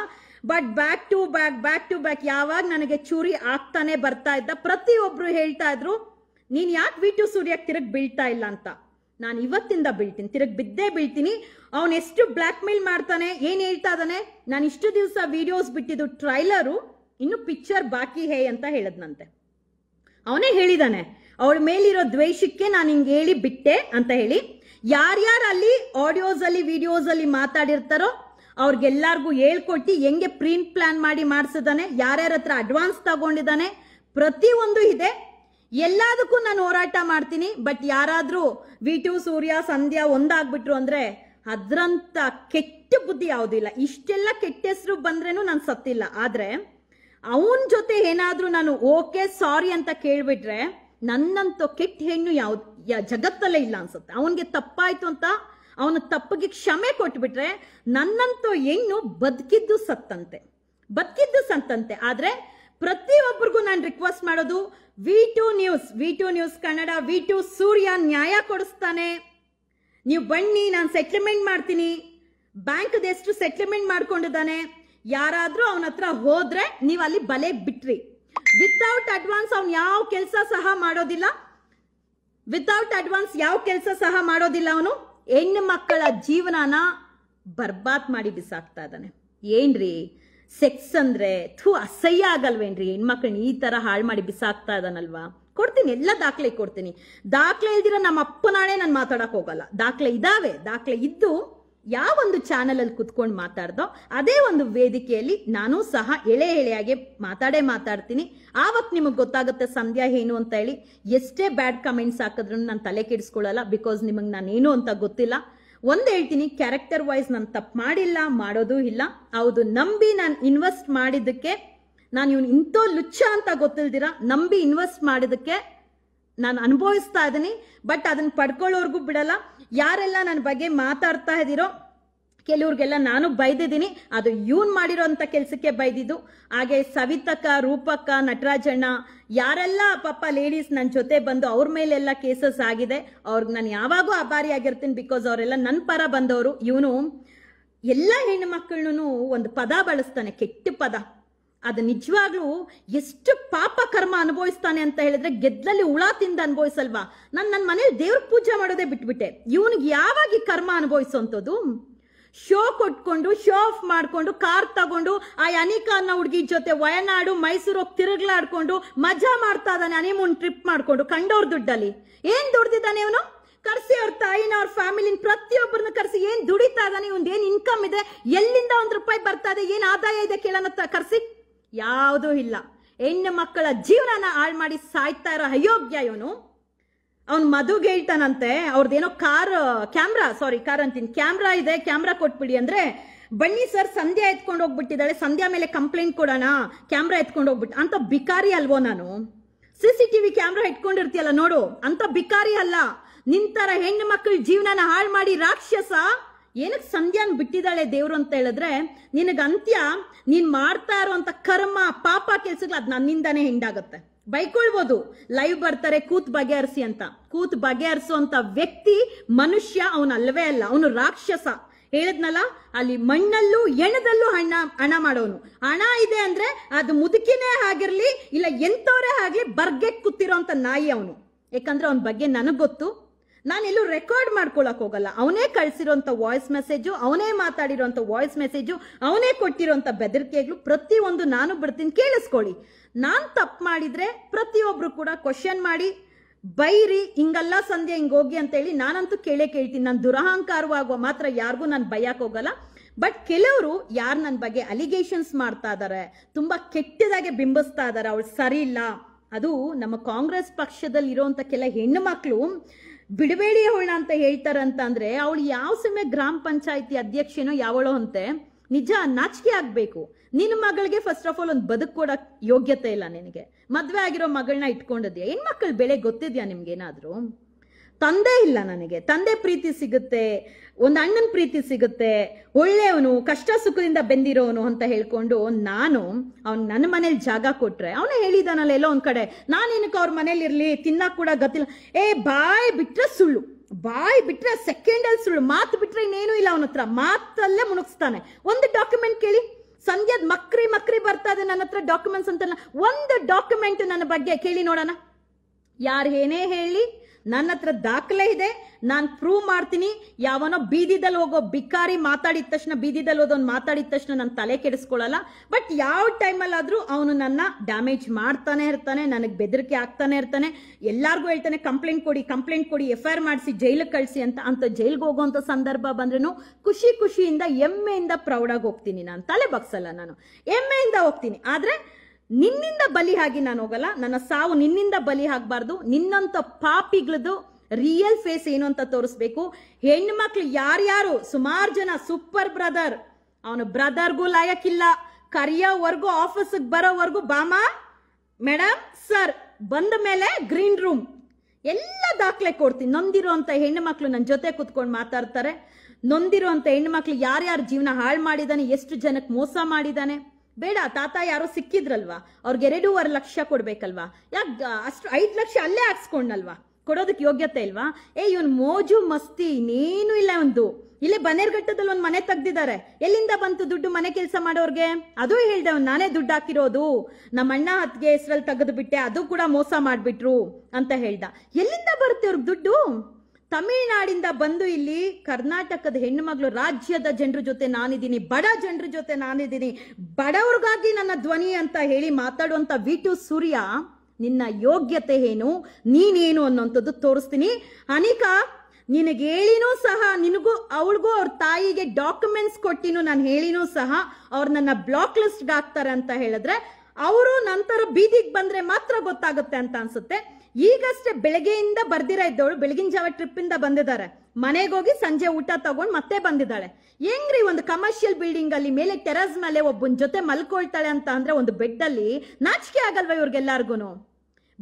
[SPEAKER 1] but back to back back to back ಯಾವಾಗ ನನಗೆ ಚೂರಿ ಆಗ್ತಾನೆ ಬರ್ತಾ ಇದ್ದ ಪ್ರತಿಯೊಬ್ರು ಹೇಳ್ತಾ ಇದ್ರು ನೀನ್ ಯಾಕೆ ವಿ ಟು ಸೂರ್ಯ ತಿರುಗ್ ಬೀಳ್ತಾ ಇಲ್ಲ ಅಂತ ನಾನು ಇವತ್ತಿಂದ ಬೀಳ್ತೀನಿ ತಿರುಗ್ ಬಿದ್ದೇ ಬೀಳ್ತೀನಿ ಅವನ್ ಎಷ್ಟು ಬ್ಲ್ಯಾಕ್ ಮೇಲ್ ಮಾಡ್ತಾನೆ ಏನ್ ಹೇಳ್ತಾ ಇದಾನೆ ನಾನು ಇಷ್ಟು ದಿವಸ ವಿಡಿಯೋಸ್ ಬಿಟ್ಟಿದ್ದು ಟ್ರೈಲರು ಇನ್ನು ಪಿಕ್ಚರ್ ಬಾಕಿ ಹೇ ಅಂತ ಹೇಳದ್ನಂತೆ ಅವನೇ ಹೇಳಿದಾನೆ ಅವಳ ಮೇಲಿರೋ ದ್ವೇಷಕ್ಕೆ ನಾನು ಹಿಂಗೆ ಹೇಳಿ ಬಿಟ್ಟೆ ಅಂತ ಹೇಳಿ ಯಾರ್ಯಾರು ಅಲ್ಲಿ ಆಡಿಯೋಸ್ ಅಲ್ಲಿ ವಿಡಿಯೋಸ್ ಅಲ್ಲಿ ಮಾತಾಡಿರ್ತಾರೋ ಅವ್ರಿಗೆಲ್ಲರಿಗೂ ಹೇಳ್ಕೊಟ್ಟು ಹೆಂಗೆ ಪ್ರಿಂಟ್ ಪ್ಲಾನ್ ಮಾಡಿ ಮಾಡಿಸಿದಾನೆ ಯಾರ್ಯಾರ ಹತ್ರ ಅಡ್ವಾನ್ಸ್ ತಗೊಂಡಿದ್ದಾನೆ ಒಂದು ಇದೆ ಎಲ್ಲದಕ್ಕೂ ನಾನು ಹೋರಾಟ ಮಾಡ್ತೀನಿ ಬಟ್ ಯಾರಾದರೂ ವಿ ಟು ಸೂರ್ಯ ಸಂಧ್ಯಾ ಒಂದಾಗ್ಬಿಟ್ರು ಅಂದರೆ ಅದರಂಥ ಕೆಟ್ಟ ಬುದ್ಧಿ ಇಲ್ಲ ಇಷ್ಟೆಲ್ಲ ಕೆಟ್ಟ ಹೆಸರು ಬಂದ್ರೇನು ನಾನು ಸತ್ತಿಲ್ಲ ಆದರೆ ಅವನ್ ಜೊತೆ ಏನಾದರೂ ನಾನು ಓಕೆ ಸಾರಿ ಅಂತ ಕೇಳಿಬಿಟ್ರೆ ನನ್ನಂತೂ ಕೆಟ್ಟ ಹೆಣ್ಣು ಯಾವ್ದು ಜಗತ್ತಲ್ಲೇ ಇಲ್ಲ ಅನ್ಸುತ್ತೆ ಅವನಿಗೆ ತಪ್ಪಾಯ್ತು ಅಂತ ಅವನ ತಪ್ಪಿಗೆ ಕ್ಷಮೆ ಕೊಟ್ಬಿಟ್ರೆ ನನ್ನಂತೂ ಹೆಣ್ಣು ಬದುಕಿದ್ದು ಸತ್ತಂತೆ ಬದುಕಿದ್ದು ಸತ್ತಂತೆ ಆದರೆ ಪ್ರತಿಯೊಬ್ಬರಿಗೂ ನಾನು ರಿಕ್ವೆಸ್ಟ್ ಮಾಡೋದು V two news V two news Kannada V two Surya ನ್ಯಾಯ ಕೊಡಿಸ್ತಾನೆ ನೀವು ಬನ್ನಿ ನಾನು ಸೆಟ್ಲ್ಮೆಂಟ್ ಮಾಡ್ತೀನಿ ಬ್ಯಾಂಕ್ದು ಎಷ್ಟು ಸೆಟ್ಲ್ಮೆಂಟ್ ಮಾಡ್ಕೊಂಡಿದ್ದಾನೆ ಯಾರಾದರೂ ಅವನ ಹತ್ರ ಹೋದ್ರೆ ನೀವು ಅಲ್ಲಿ ಬಲೆ ಬಿಟ್ರಿ ವಿತೌಟ್ ಅಡ್ವಾನ್ಸ್ ಅವ್ನು ಯಾವ ಕೆಲಸ ಸಹ ಮಾಡೋದಿಲ್ಲ ವಿತೌಟ್ ಅಡ್ವಾನ್ಸ್ ಯಾವ ಕೆಲಸ ಸಹ ಮಾಡೋದಿಲ್ಲ ಅವನು ಹೆಣ್ಣು ಮಕ್ಕಳ ಜೀವನನ ಬರ್ಬಾತ್ ಮಾಡಿ ಬಿಸಾಕ್ತಾ ಇದ್ದಾನೆ ಏನ್ರಿ ಸೆಕ್ಸ್ ಅಂದ್ರೆ ಥೂ ಅಸಹ್ಯ ಆಗಲ್ವೇನ್ರಿ ಹೆಣ್ಮಕ್ಳನ್ನ ಈ ತರ ಹಾಳು ಮಾಡಿ ಬಿಸಾಕ್ತಾ ಇದ್ದಾನಲ್ವಾ ಕೊಡ್ತೀನಿ ಎಲ್ಲ ದಾಖಲೆ ಕೊಡ್ತೀನಿ ದಾಖಲೆ ಇಲ್ದಿರ ನಮ್ಮ ನಾಳೆ ನಾನು ಮಾತಾಡಕ್ ಹೋಗಲ್ಲ ದಾಖಲೆ ಇದಾವೆ ದಾಖಲೆ ಇದ್ದು ಯಾವ ಒಂದು ಚಾನಲ್ ಅಲ್ಲಿ ಕುತ್ಕೊಂಡು ಮಾತಾಡ್ದೋ ಅದೇ ಒಂದು ವೇದಿಕೆಯಲ್ಲಿ ನಾನು ಸಹ ಎಳೆ ಎಳೆಯಾಗಿ ಮಾತಾಡೇ ಮಾತಾಡ್ತೀನಿ ಆವತ್ತು ನಿಮಗೆ ಗೊತ್ತಾಗುತ್ತೆ ಸಂಧ್ಯಾ ಏನು ಅಂತ ಹೇಳಿ ಎಷ್ಟೇ ಬ್ಯಾಡ್ ಕಮೆಂಟ್ಸ್ ಹಾಕಿದ್ರು ನಾನು ತಲೆ ಕೆಡಿಸ್ಕೊಳ್ಳಲ್ಲ ಬಿಕಾಸ್ ನಿಮಗೆ ನಾನು ಏನು ಅಂತ ಗೊತ್ತಿಲ್ಲ ಒಂದು ಹೇಳ್ತೀನಿ ಕ್ಯಾರೆಕ್ಟರ್ ವೈಸ್ ನಾನು ತಪ್ಪು ಮಾಡಿಲ್ಲ ಮಾಡೋದು ಇಲ್ಲ ಹೌದು ನಂಬಿ ನಾನು ಇನ್ವೆಸ್ಟ್ ಮಾಡಿದ್ದಕ್ಕೆ ನಾನು ಇವ್ನು ಇಂಥ ಲುಚ್ಚ ಅಂತ ಗೊತ್ತಿಲ್ದಿರ ನಂಬಿ ಇನ್ವೆಸ್ಟ್ ಮಾಡಿದ್ದಕ್ಕೆ ನಾನು ಅನುಭವಿಸ್ತಾ ಇದ್ದೀನಿ ಬಟ್ ಅದನ್ನ ಪಡ್ಕೊಳ್ಳೋರ್ಗೂ ಬಿಡಲ್ಲ ಯಾರೆಲ್ಲ ನನ್ನ ಬಗ್ಗೆ ಮಾತಾಡ್ತಾ ಇದ್ದೀರೋ ಕೆಲವ್ರಿಗೆಲ್ಲ ನಾನು ಬೈದಿದ್ದೀನಿ ಅದು ಇವನ್ ಮಾಡಿರೋಂಥ ಕೆಲಸಕ್ಕೆ ಬೈದಿದ್ದು ಹಾಗೆ ಸವಿತಕ ರೂಪಕ ನಟರಾಜಣ್ಣ ಯಾರೆಲ್ಲ ಪಾಪ ಲೇಡೀಸ್ ನನ್ನ ಜೊತೆ ಬಂದು ಅವ್ರ ಮೇಲೆಲ್ಲ ಕೇಸಸ್ ಆಗಿದೆ ಅವ್ರಿಗೆ ನಾನು ಯಾವಾಗೂ ಅಭಾರಿ ಆಗಿರ್ತೀನಿ ಬಿಕಾಸ್ ಅವರೆಲ್ಲ ನನ್ನ ಪರ ಬಂದವರು ಇವನು ಎಲ್ಲ ಹೆಣ್ಣು ಮಕ್ಕಳನ್ನೂ ಒಂದು ಪದ ಬಳಸ್ತಾನೆ ಕೆಟ್ಟ ಪದ ಅದು ನಿಜವಾಗ್ಲೂ ಎಷ್ಟು ಪಾಪ ಕರ್ಮ ಅನುಭವಿಸ್ತಾನೆ ಅಂತ ಹೇಳಿದ್ರೆ ಗೆದ್ದಲಲ್ಲಿ ಹುಳ ತಿಂದ ಅನುಭವಿಸಲ್ವಾ ನಾನು ನನ್ನ ಮನೇಲಿ ದೇವ್ರ ಪೂಜೆ ಮಾಡೋದೇ ಬಿಟ್ಬಿಟ್ಟೆ ಇವನಿಗೆ ಯಾವಾಗ ಕರ್ಮ ಅನುಭವಿಸೋಂಥದ್ದು ಶೋ ಕೊಟ್ಕೊಂಡು ಶೋ ಆಫ್ ಮಾಡಿಕೊಂಡು ಕಾರ್ ತಗೊಂಡು ಆ ಅನಿಕಾ ಅನ್ನೋ ಹುಡುಗಿ ಜೊತೆ ವಯನಾಡು ಮೈಸೂರು ಹೋಗಿ ತಿರುಗ್ಲಾಡ್ಕೊಂಡು ಮಜಾ ಮಾಡ್ತಾ ಇದ್ದಾನೆ ಅನಿಮೂನ್ ಟ್ರಿಪ್ ಮಾಡ್ಕೊಂಡು ಕಂಡವ್ರ ದುಡ್ಡಲ್ಲಿ ಏನ್ ದುಡ್ದಿದ್ದಾನೆ ಇವನು ಕರ್ಸಿ ಅವ್ರ ತಾಯಿನ ಅವ್ರ ಫ್ಯಾಮಿಲಿನ ಪ್ರತಿಯೊಬ್ಬರನ್ನ ಕರ್ಸಿ ಏನ್ ದುಡಿತಾ ಇದ್ದಾನೆ ಇವನ್ ಏನ್ ಇನ್ಕಮ್ ಇದೆ ಎಲ್ಲಿಂದ ಒಂದ್ ರೂಪಾಯಿ ಬರ್ತಾ ಇದೆ ಏನ್ ಆದಾಯ ಇದೆ ಕೇಳೋಣ ಕರ್ಸಿ ಯಾವುದೂ ಇಲ್ಲ ಹೆಣ್ಣು ಮಕ್ಕಳ ಜೀವನನ ಹಾಳು ಮಾಡಿ ಸಾಯ್ತಾ ಇರೋ ಅಯೋಗ್ಯ ಇವನು ಅವನು ಮದುಗೆ ಹೇಳ್ತಾನಂತೆ ಅವ್ರದ್ದೇನೋ ಕಾರ್ ಕ್ಯಾಮ್ರಾ ಸಾರಿ ಕಾರ್ ಅಂತೀನಿ ಕ್ಯಾಮ್ರಾ ಇದೆ ಕ್ಯಾಮ್ರಾ ಕೊಟ್ಬಿಡಿ ಅಂದ್ರೆ ಬನ್ನಿ ಸರ್ ಸಂಧ್ಯಾ ಎತ್ಕೊಂಡು ಹೋಗ್ಬಿಟ್ಟಿದ್ದಾಳೆ ಸಂಧ್ಯಾ ಮೇಲೆ ಕಂಪ್ಲೇಂಟ್ ಕೊಡೋಣ ಕ್ಯಾಮ್ರಾ ಎತ್ಕೊಂಡು ಹೋಗ್ಬಿಟ್ಟು ಅಂತ ಬಿಕಾರಿ ಅಲ್ವೋ ನಾನು ಸಿ ಸಿ ಟಿವಿ ಕ್ಯಾಮ್ರಾ ಇಟ್ಕೊಂಡಿರ್ತೀಯಲ್ಲ ನೋಡು ಅಂತ ಬಿಕಾರಿ ಅಲ್ಲ ನಿಂತರ ಹೆಣ್ಣು ಮಕ್ಕಳ ಜೀವನನ ಹಾಳು ಮಾಡಿ ರಾಕ್ಷಸ ಏನಕ್ಕೆ ಸಂಧ್ಯಾನ್ ಬಿಟ್ಟಿದ್ದಾಳೆ ದೇವ್ರು ಅಂತ ಹೇಳಿದ್ರೆ ನಿನಗೆ ಅಂತ್ಯ ನೀನ್ ಮಾಡ್ತಾ ಇರುವಂತ ಕರ್ಮ ಪಾಪ ಕೆಲ್ಸಗಳು ಅದ್ ನನ್ನಿಂದಾನೇ ಹಿಂಡಾಗತ್ತೆ ಬೈಕೊಳ್ಬೋದು ಲೈವ್ ಬರ್ತಾರೆ ಕೂತ್ ಬಗೆಹರಿಸಿ ಅಂತ ಕೂತ್ ಬಗೆಹರಿಸುವಂತ ವ್ಯಕ್ತಿ ಮನುಷ್ಯ ಅವನಲ್ವೇ ಅಲ್ಲ ಅವನು ರಾಕ್ಷಸ ಹೇಳಿದ್ನಲ್ಲ ಅಲ್ಲಿ ಮಣ್ಣಲ್ಲೂ ಎಣದಲ್ಲೂ ಹಣ ಹಣ ಮಾಡೋನು ಹಣ ಇದೆ ಅಂದ್ರೆ ಅದು ಮುದುಕಿನೇ ಆಗಿರ್ಲಿ ಇಲ್ಲ ಎಂತವರೇ ಆಗ್ಲಿ ಬರ್ಗೆ ಕೂತಿರೋ ನಾಯಿ ಅವನು ಯಾಕಂದ್ರೆ ಅವನ ಬಗ್ಗೆ ನನಗ್ ಗೊತ್ತು ನಾನೆಲ್ಲೂ ರೆಕಾರ್ಡ್ ಮಾಡ್ಕೊಳಕ್ ಹೋಗಲ್ಲ ಅವನೇ ಕಳಿಸಿರೋಂಥ ವಾಯ್ಸ್ ಮೆಸೇಜು ಅವನೇ ಮಾತಾಡಿರೋಂಥ ವಾಯ್ಸ್ ಮೆಸೇಜು ಅವನೇ ಕೊಟ್ಟಿರೋಂಥ ಬೆದರಿಕೆಗಳು ಪ್ರತಿಯೊಂದು ನಾನು ಬಿಡ್ತೀನಿ ಕೇಳಿಸ್ಕೊಳ್ಳಿ ನಾನು ತಪ್ಪು ಮಾಡಿದರೆ ಪ್ರತಿಯೊಬ್ಬರು ಕೂಡ ಕ್ವಶನ್ ಮಾಡಿ ಬೈರಿ ಹಿಂಗಲ್ಲ ಸಂಧ್ಯೆ ಹೋಗಿ ಅಂತೇಳಿ ನಾನಂತೂ ಕೇಳೇ ಕೇಳ್ತೀನಿ ನಾನು ದುರಹಂಕಾರವಾಗುವ ಮಾತ್ರ ಯಾರಿಗೂ ನಾನು ಬೈಯಕ್ಕೆ ಹೋಗಲ್ಲ ಬಟ್ ಕೆಲವರು ಯಾರು ನನ್ನ ಬಗ್ಗೆ ಅಲಿಗೇಷನ್ಸ್ ಮಾಡ್ತಾ ಇದ್ದಾರೆ ತುಂಬ ಕೆಟ್ಟದಾಗೆ ಬಿಂಬಿಸ್ತಾ ಇದ್ದಾರೆ ಅವಳು ಸರಿ ಇಲ್ಲ ಅದು ನಮ್ಮ ಕಾಂಗ್ರೆಸ್ ಪಕ್ಷದಲ್ಲಿ ಕೆಲ ಹೆಣ್ಣು ಮಕ್ಕಳು ಬಿಡಬೇಡಿ ಅವಳನ್ನ ಅಂತ ಹೇಳ್ತಾರಂತ ಅಂದ್ರೆ ಅವಳು ಯಾವ ಸಮಯ ಗ್ರಾಮ ಪಂಚಾಯತಿ ಅಧ್ಯಕ್ಷನೋ ಯಾವಳೋ ಅಂತೆ ನಿಜ ನಾಚಿಕೆ ಆಗ್ಬೇಕು ನಿನ್ನ ಮಗಳಿಗೆ ಫಸ್ಟ್ ಆಫ್ ಆಲ್ ಒಂದು ಬದುಕು ಕೊಡಕ್ ಯೋಗ್ಯತೆ ಇಲ್ಲ ನಿನಗೆ ಮದ್ವೆ ಆಗಿರೋ ಮಗಳನ್ನ ಇಟ್ಕೊಂಡಿದ್ಯಾ ಹೆಣ್ಮಕ್ಳು ಬೆಳೆ ಗೊತ್ತಿದ್ಯಾ ಏನಾದ್ರು ತಂದೆ ಇಲ್ಲ ನನಗೆ ತಂದೆ ಪ್ರೀತಿ ಸಿಗುತ್ತೆ ಒಂದು ಅಣ್ಣನ ಪ್ರೀತಿ ಸಿಗುತ್ತೆ ಒಳ್ಳೆಯವನು ಕಷ್ಟ ಸುಖದಿಂದ ಬೆಂದಿರೋನು ಅಂತ ಹೇಳ್ಕೊಂಡು ನಾನು ಅವ್ನು ನನ್ನ ಮನೇಲಿ ಜಾಗ ಕೊಟ್ರೆ ಅವನೇ ಹೇಳಿದಾನಲ್ಲ ಎಲ್ಲೋ ಒಂದ್ ಕಡೆ ನಾನೇನಕ್ಕೆ ಅವ್ರ ಮನೇಲಿ ಇರ್ಲಿ ಕೂಡ ಗೊತ್ತಿಲ್ಲ ಏ ಬಾಯ್ ಬಿಟ್ರೆ ಸುಳ್ಳು ಬಾಯ್ ಬಿಟ್ರೆ ಸೆಕೆಂಡಲ್ಲಿ ಸುಳ್ಳು ಮಾತು ಬಿಟ್ರೆ ಇನ್ನೇನು ಇಲ್ಲ ಅವನ ಹತ್ರ ಮಾತಲ್ಲೇ ಮುಣುಗಿಸ್ತಾನೆ ಒಂದು ಡಾಕ್ಯುಮೆಂಟ್ ಕೇಳಿ ಸಂಧ್ಯದ ಮಕ್ರಿ ಮಕ್ರಿ ಬರ್ತಾ ಇದೆ ನನ್ನ ಹತ್ರ ಡಾಕ್ಯುಮೆಂಟ್ಸ್ ಅಂತಲ್ಲ ಒಂದು ಡಾಕ್ಯುಮೆಂಟ್ ನನ್ನ ಬಗ್ಗೆ ಕೇಳಿ ನೋಡೋಣ ಯಾರು ಏನೇ ಹೇಳಿ ನನ್ನ ಹತ್ರ ದಾಖಲೆ ಇದೆ ನಾನು ಪ್ರೂವ್ ಮಾಡ್ತೀನಿ ಯಾವನೋ ಬೀದಿದಲ್ಲಿ ಹೋಗೋ ಬಿಕಾರಿ ಮಾತಾಡಿದ ತಕ್ಷಣ ಬೀದಿದಲ್ಲಿ ಹೋದವ್ನು ಮಾತಾಡಿದ ತಕ್ಷಣ ನಾನು ತಲೆ ಕೆಡಿಸ್ಕೊಳ್ಳಲ್ಲ ಬಟ್ ಯಾವ ಟೈಮಲ್ಲಾದರೂ ಅವನು ನನ್ನ ಡ್ಯಾಮೇಜ್ ಮಾಡ್ತಾನೆ ಇರ್ತಾನೆ ನನಗೆ ಬೆದರಿಕೆ ಆಗ್ತಾನೆ ಇರ್ತಾನೆ ಎಲ್ಲರಿಗೂ ಹೇಳ್ತಾನೆ ಕಂಪ್ಲೇಂಟ್ ಕೊಡಿ ಕಂಪ್ಲೇಂಟ್ ಕೊಡಿ ಎಫ್ ಐ ಆರ್ ಮಾಡಿಸಿ ಜೈಲಿಗೆ ಕಳಿಸಿ ಅಂತ ಅಂತ ಜೈಲಿಗೆ ಹೋಗುವಂತ ಸಂದರ್ಭ ಬಂದ್ರೂ ಖುಷಿ ಖುಷಿಯಿಂದ ಎಮ್ಮೆಯಿಂದ ಪ್ರೌಡಾಗಿ ಹೋಗ್ತೀನಿ ನಾನು ತಲೆ ಬಗ್ಸಲ್ಲ ನಾನು ಎಮ್ಮೆಯಿಂದ ಹೋಗ್ತೀನಿ ಆದರೆ ನಿನ್ನಿಂದ ಬಲಿ ಬಲಿಯಾಗಿ ನಾನು ಹೋಗಲ್ಲ ನನ್ನ ಸಾವು ನಿನ್ನಿಂದ ಬಲಿ ಆಗ್ಬಾರ್ದು ನಿನ್ನಂತ ಪಾಪಿಗಳದು ರಿಯಲ್ ಫೇಸ್ ಏನು ಅಂತ ತೋರಿಸ್ಬೇಕು ಹೆಣ್ಮಕ್ಳು ಯಾರ್ಯಾರು ಸುಮಾರು ಜನ ಸೂಪರ್ ಬ್ರದರ್ ಅವನು ಬ್ರದರ್ಗೂ ಲಾಯಕ್ಕಿಲ್ಲ ಕರಿಯೋವರೆಗೂ ಆಫೀಸಿಗೆ ಬರೋವರೆಗೂ ಬಾಮ ಮೇಡಮ್ ಸರ್ ಬಂದ ಮೇಲೆ ಗ್ರೀನ್ ರೂಮ್ ಎಲ್ಲ ದಾಖಲೆ ಕೊಡ್ತೀನಿ ನೊಂದಿರೋಂತ ಹೆಣ್ಣು ನನ್ನ ಜೊತೆ ಕುತ್ಕೊಂಡು ಮಾತಾಡ್ತಾರೆ ನೊಂದಿರೋಂತ ಹೆಣ್ಣು ಮಕ್ಳು ಯಾರ್ಯಾರ ಜೀವನ ಹಾಳು ಮಾಡಿದಾನೆ ಎಷ್ಟು ಜನಕ್ಕೆ ಮೋಸ ಮಾಡಿದಾನೆ ಬೇಡ ತಾತ ಯಾರೋ ಸಿಕ್ಕಿದ್ರಲ್ವಾ ಅವ್ರಿಗೆ ಎರಡೂವರೆ ಲಕ್ಷ ಕೊಡ್ಬೇಕಲ್ವಾ ಯಾಕೆ ಅಷ್ಟು ಐದು ಲಕ್ಷ ಅಲ್ಲೇ ಹಾಕ್ಸ್ಕೊಂಡಲ್ವಾ ಕೊಡೋದಕ್ಕೆ ಯೋಗ್ಯತೆ ಇಲ್ವಾ ಏ ಇವನ್ ಮೋಜು ಮಸ್ತಿ ಇನ್ನೇನು ಇಲ್ಲ ಒಂದು ಇಲ್ಲೇ ಬನೇರ್ಘಟ್ಟದಲ್ಲಿ ಒಂದು ಮನೆ ತೆಗ್ದಿದ್ದಾರೆ ಎಲ್ಲಿಂದ ಬಂತು ದುಡ್ಡು ಮನೆ ಕೆಲಸ ಮಾಡೋರ್ಗೆ ಅದು ಹೇಳ್ದೆ ನಾನೇ ದುಡ್ಡು ಹಾಕಿರೋದು ನಮ್ಮ ಅಣ್ಣ ಹತ್ಗೆ ಹೆಸ್ರಲ್ಲಿ ತೆಗೆದು ಬಿಟ್ಟೆ ಅದು ಕೂಡ ಮೋಸ ಮಾಡಿಬಿಟ್ರು ಅಂತ ಹೇಳ್ದ ಎಲ್ಲಿಂದ ಬರುತ್ತೆ ಅವ್ರಿಗೆ ದುಡ್ಡು ತಮಿಳುನಾಡಿಂದ ಬಂದು ಇಲ್ಲಿ ಕರ್ನಾಟಕದ ಹೆಣ್ಣುಮಗಳು ರಾಜ್ಯದ ಜನರ ಜೊತೆ ನಾನಿದ್ದೀನಿ ಬಡ ಜನರ ಜೊತೆ ನಾನಿದ್ದೀನಿ ಬಡವ್ರಿಗಾಗಿ ನನ್ನ ಧ್ವನಿ ಅಂತ ಹೇಳಿ ಮಾತಾಡುವಂತ ವಿ ಟು ಸೂರ್ಯ ನಿನ್ನ ಯೋಗ್ಯತೆ ಏನು ನೀನೇನು ಅನ್ನೋಂಥದ್ದು ತೋರಿಸ್ತೀನಿ ಅನಿಕಾ ನಿನಗೆ ಹೇಳಿನೂ ಸಹ ನಿನಗೂ ಅವಳಿಗೂ ಅವ್ರ ತಾಯಿಗೆ ಡಾಕ್ಯುಮೆಂಟ್ಸ್ ಕೊಟ್ಟಿನೂ ನಾನು ಹೇಳಿನೂ ಸಹ ಅವ್ರು ನನ್ನ ಬ್ಲಾಕ್ ಲಿಸ್ಟ್ಗೆ ಹಾಕ್ತಾರೆ ಅಂತ ಹೇಳಿದ್ರೆ ಅವರು ನಂತರ ಬೀದಿಗೆ ಬಂದ್ರೆ ಮಾತ್ರ ಗೊತ್ತಾಗುತ್ತೆ ಅಂತ ಅನ್ಸುತ್ತೆ ಈಗಷ್ಟೇ ಬೆಳಗ್ಗೆಯಿಂದ ಬರ್ದಿರ ಇದ್ದವಳು ಬೆಳಗಿನ ಜಾವ ಟ್ರಿಪ್ ಇಂದ ಬಂದಿದ್ದಾರೆ ಮನೆಗೆ ಹೋಗಿ ಸಂಜೆ ಊಟ ತಗೊಂಡು ಮತ್ತೆ ಬಂದಿದ್ದಾಳೆ ಹೆಂಗ್ರಿ ಒಂದು ಕಮರ್ಷಿಯಲ್ ಬಿಲ್ಡಿಂಗ್ ಅಲ್ಲಿ ಮೇಲೆ ಟೆರಸ್ ಮೇಲೆ ಒಬ್ಬನ ಜೊತೆ ಮಲ್ಕೊಳ್ತಾಳೆ ಅಂತ ಅಂದ್ರೆ ಒಂದು ಬೆಡ್ ಅಲ್ಲಿ ನಾಚಿಕೆ ಆಗಲ್ವಾ ಇವ್ರಿಗೆಲ್ಲಾರ್ಗು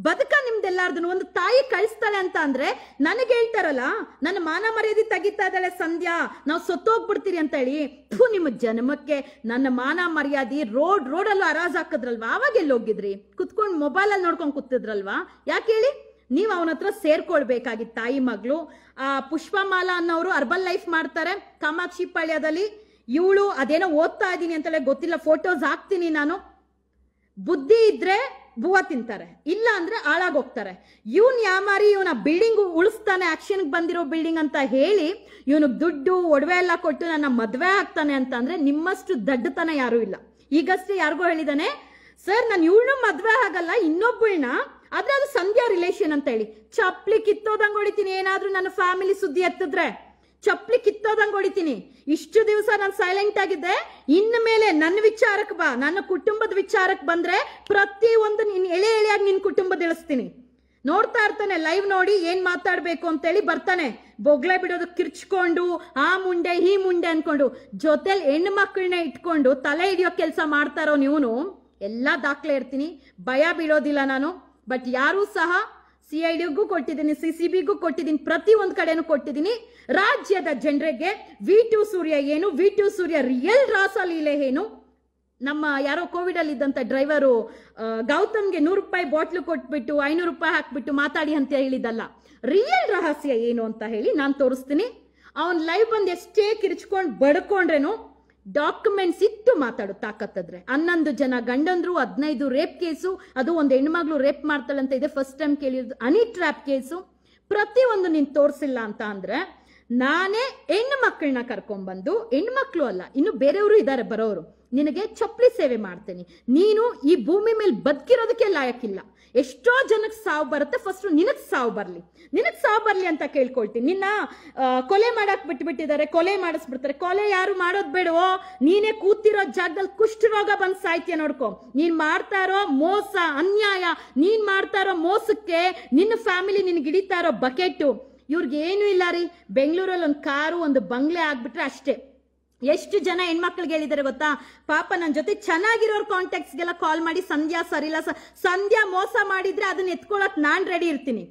[SPEAKER 1] ಬದುಕ ನಿಮ್ದೆಲ್ಲಾರ್ದು ಒಂದು ತಾಯಿ ಕಳಿಸ್ತಾಳೆ ಅಂತ ಅಂದ್ರೆ ನನಗೆ ಹೇಳ್ತಾರಲ್ಲ ನನ್ನ ಮಾನ ಮರ್ಯಾದೆ ತೆಗಿತಾ ಇದ್ದಾಳೆ ಸಂಧ್ಯಾ ನಾವು ಸೊತ್ತೋಗ್ಬಿಡ್ತೀರಿ ಅಂತ ಹೇಳಿ ಫು ನಿಮ್ಮ ಜನ್ಮಕ್ಕೆ ನನ್ನ ಮಾನ ಮರ್ಯಾದೆ ರೋಡ್ ರೋಡಲ್ಲೂ ಅರಾಜ್ ಹಾಕಿದ್ರಲ್ವಾ ಅವಾಗ ಎಲ್ಲಿ ಹೋಗಿದ್ರಿ ಕುತ್ಕೊಂಡು ಮೊಬೈಲಲ್ಲಿ ನೋಡ್ಕೊಂಡು ಕೂತಿದ್ರಲ್ವಾ ಯಾಕೆ ಹೇಳಿ ನೀವು ಅವನ ಹತ್ರ ಸೇರ್ಕೊಳ್ಬೇಕಾಗಿತ್ತು ತಾಯಿ ಮಗಳು ಆ ಪುಷ್ಪಮಾಲಾ ಅನ್ನೋರು ಅರ್ಬನ್ ಲೈಫ್ ಮಾಡ್ತಾರೆ ಕಾಮಾಕ್ಷಿ ಪಾಳ್ಯದಲ್ಲಿ ಇವಳು ಅದೇನೋ ಓದ್ತಾ ಇದ್ದೀನಿ ಅಂತೇಳಿ ಗೊತ್ತಿಲ್ಲ ಫೋಟೋಸ್ ಹಾಕ್ತೀನಿ ನಾನು ಬುದ್ಧಿ ಇದ್ರೆ ಭೂವ ತಿಂತಾರೆ ಇಲ್ಲ ಅಂದ್ರೆ ಹಾಳಾಗೋಗ್ತಾರೆ ಇವನ್ ಯಾಮಾರಿ ಇವನ ಬಿಲ್ಡಿಂಗ್ ಉಳಿಸ್ತಾನೆ ಆಕ್ಷನ್ಗೆ ಬಂದಿರೋ ಬಿಲ್ಡಿಂಗ್ ಅಂತ ಹೇಳಿ ಇವನಿಗೆ ದುಡ್ಡು ಒಡವೆ ಎಲ್ಲ ಕೊಟ್ಟು ನನ್ನ ಮದ್ವೆ ಆಗ್ತಾನೆ ಅಂತ ಅಂದ್ರೆ ನಿಮ್ಮಷ್ಟು ದಡ್ಡತನ ಯಾರೂ ಇಲ್ಲ ಈಗಷ್ಟೇ ಯಾರಿಗೋ ಹೇಳಿದಾನೆ ಸರ್ ನಾನು ಇವಳು ಮದ್ವೆ ಆಗಲ್ಲ ಇನ್ನೊಬ್ಬಳನ್ನ ಆದ್ರೆ ಅದು ಸಂಧ್ಯಾ ರಿಲೇಶನ್ ಅಂತ ಹೇಳಿ ಚಪ್ಲಿ ಕಿತ್ತೋದಂಗೆ ಹೊಡಿತೀನಿ ಏನಾದ್ರೂ ನನ್ನ ಫ್ಯಾಮಿಲಿ ಸುದ್ದಿ ಎತ್ತಿದ್ರೆ ಚಪ್ಪಲಿ ಕಿತ್ತೋದಂಗೆ ಹೊಡಿತೀನಿ ಇಷ್ಟು ದಿವಸ ನಾನು ಸೈಲೆಂಟ್ ಆಗಿದ್ದೆ ಇನ್ನು ಮೇಲೆ ನನ್ನ ವಿಚಾರಕ್ಕೆ ಬಾ ನನ್ನ ಕುಟುಂಬದ ವಿಚಾರಕ್ಕೆ ಬಂದ್ರೆ ಪ್ರತಿ ಒಂದು ಎಳೆ ಎಳೆಯಾಗಿ ನಿನ್ನ ಕುಟುಂಬ ತಿಳಿಸ್ತೀನಿ ನೋಡ್ತಾ ಇರ್ತಾನೆ ಲೈವ್ ನೋಡಿ ಏನ್ ಮಾತಾಡ್ಬೇಕು ಅಂತೇಳಿ ಬರ್ತಾನೆ ಬೊಗ್ಲೆ ಬಿಡೋದು ಕಿರ್ಚ್ಕೊಂಡು ಆ ಮುಂಡೆ ಈ ಮುಂಡೆ ಅನ್ಕೊಂಡು ಜೊತೆಲಿ ಹೆಣ್ಣು ಮಕ್ಕಳನ್ನ ಇಟ್ಕೊಂಡು ತಲೆ ಹಿಡಿಯೋ ಕೆಲಸ ಮಾಡ್ತಾರೋ ನೀವು ಎಲ್ಲ ದಾಖಲೆ ಇರ್ತೀನಿ ಭಯ ಬೀಳೋದಿಲ್ಲ ನಾನು ಬಟ್ ಯಾರೂ ಸಹ ಸಿ ಐ ಡಿಗೂ ಕೊಟ್ಟಿದ್ದೀನಿ ಸಿ ಸಿ ಬಿಗೂ ಕೊಟ್ಟಿದ್ದೀನಿ ಪ್ರತಿ ಒಂದು ಕಡೆನೂ ಕೊಟ್ಟಿದ್ದೀನಿ ರಾಜ್ಯದ ಜನರಿಗೆ ವಿ ಟು ಸೂರ್ಯ ಏನು ವಿ ಟು ಸೂರ್ಯ ರಿಯಲ್ ಲೀಲೆ ಏನು ನಮ್ಮ ಯಾರೋ ಕೋವಿಡ್ ಅಲ್ಲಿ ಇದ್ದಂತ ಡ್ರೈವರು ಗೌತಮ್ಗೆ ನೂರು ರೂಪಾಯಿ ಬಾಟ್ಲು ಕೊಟ್ಬಿಟ್ಟು ಐನೂರು ರೂಪಾಯಿ ಹಾಕ್ಬಿಟ್ಟು ಮಾತಾಡಿ ಅಂತ ಹೇಳಿದಲ್ಲ ರಿಯಲ್ ರಹಸ್ಯ ಏನು ಅಂತ ಹೇಳಿ ನಾನು ತೋರಿಸ್ತೀನಿ ಅವನ್ ಲೈವ್ ಬಂದು ಎಷ್ಟೇ ಕಿರಿಚ್ಕೊಂಡು ಬಡ್ಕೊಂಡ್ರೇನು ಡಾಕ್ಯುಮೆಂಟ್ಸ್ ಇತ್ತು ಮಾತಾಡು ತಾಕತ್ತದ್ರೆ ಹನ್ನೊಂದು ಜನ ಗಂಡಂದ್ರು ಹದಿನೈದು ರೇಪ್ ಕೇಸು ಅದು ಒಂದು ಹೆಣ್ಮಗ್ಳು ರೇಪ್ ಮಾಡ್ತಾಳೆ ಅಂತ ಇದೆ ಫಸ್ಟ್ ಟೈಮ್ ಕೇಳಿದ್ರು ಅನಿ ಟ್ರ್ಯಾಪ್ ಕೇಸು ಪ್ರತಿಯೊಂದು ನೀನ್ ತೋರಿಸಿಲ್ಲ ಅಂತ ಅಂದ್ರೆ ನಾನೇ ಹೆಣ್ಣು ಮಕ್ಕಳನ್ನ ಕರ್ಕೊಂಡ್ಬಂದು ಹೆಣ್ಮಕ್ಳು ಅಲ್ಲ ಇನ್ನು ಬೇರೆಯವರು ಇದ್ದಾರೆ ಬರೋರು ನಿನಗೆ ಚಪ್ಪಲಿ ಸೇವೆ ಮಾಡ್ತೇನೆ ನೀನು ಈ ಭೂಮಿ ಮೇಲೆ ಬದುಕಿರೋದಕ್ಕೆ ಲಾಯಕ್ಕಿಲ್ಲ ಎಷ್ಟೋ ಜನಕ್ಕೆ ಸಾವು ಬರುತ್ತೆ ಫಸ್ಟ್ ನಿನಗೆ ಸಾವು ಬರಲಿ ನಿನಗೆ ಸಾವು ಬರಲಿ ಅಂತ ಕೇಳ್ಕೊಳ್ತೀನಿ ನಿನ್ನ ಕೊಲೆ ಮಾಡಕ್ ಬಿಟ್ಬಿಟ್ಟಿದ್ದಾರೆ ಕೊಲೆ ಮಾಡಿಸ್ಬಿಡ್ತಾರೆ ಕೊಲೆ ಯಾರು ಮಾಡೋದ್ ಬೇಡವೋ ನೀನೇ ಕೂತಿರೋ ಜಾಗದಲ್ಲಿ ಕುಷ್ಠರೋಗ ಬಂದು ಸಾಯ್ತೀಯ ನೋಡ್ಕೊ ನೀನ್ ಮಾಡ್ತಾ ಇರೋ ಮೋಸ ಅನ್ಯಾಯ ನೀನ್ ಮಾಡ್ತಾ ಇರೋ ಮೋಸಕ್ಕೆ ನಿನ್ನ ಫ್ಯಾಮಿಲಿ ನಿನ್ಗೆ ಹಿಡಿತಾ ಇರೋ ಇವ್ರಿಗೆ ಏನು ಇಲ್ಲ ರೀ ಬೆಂಗಳೂರಲ್ಲಿ ಒಂದು ಕಾರು ಒಂದು ಬಂಗ್ಲೆ ಆಗ್ಬಿಟ್ರೆ ಅಷ್ಟೇ ಎಷ್ಟು ಜನ ಹೆಣ್ಮಕ್ಳಿಗೆ ಹೇಳಿದ್ದಾರೆ ಗೊತ್ತಾ ಪಾಪ ನನ್ನ ಜೊತೆ ಚೆನ್ನಾಗಿರೋರ್ ಕಾಂಟ್ಯಾಕ್ಟ್ಸ್ಗೆಲ್ಲ ಕಾಲ್ ಮಾಡಿ ಸಂಧ್ಯಾ ಸರಿಲ್ಲ ಸಂಧ್ಯಾ ಮೋಸ ಮಾಡಿದ್ರೆ ಅದನ್ನ ಎತ್ಕೊಳಕ್ ನಾನ್ ರೆಡಿ ಇರ್ತೀನಿ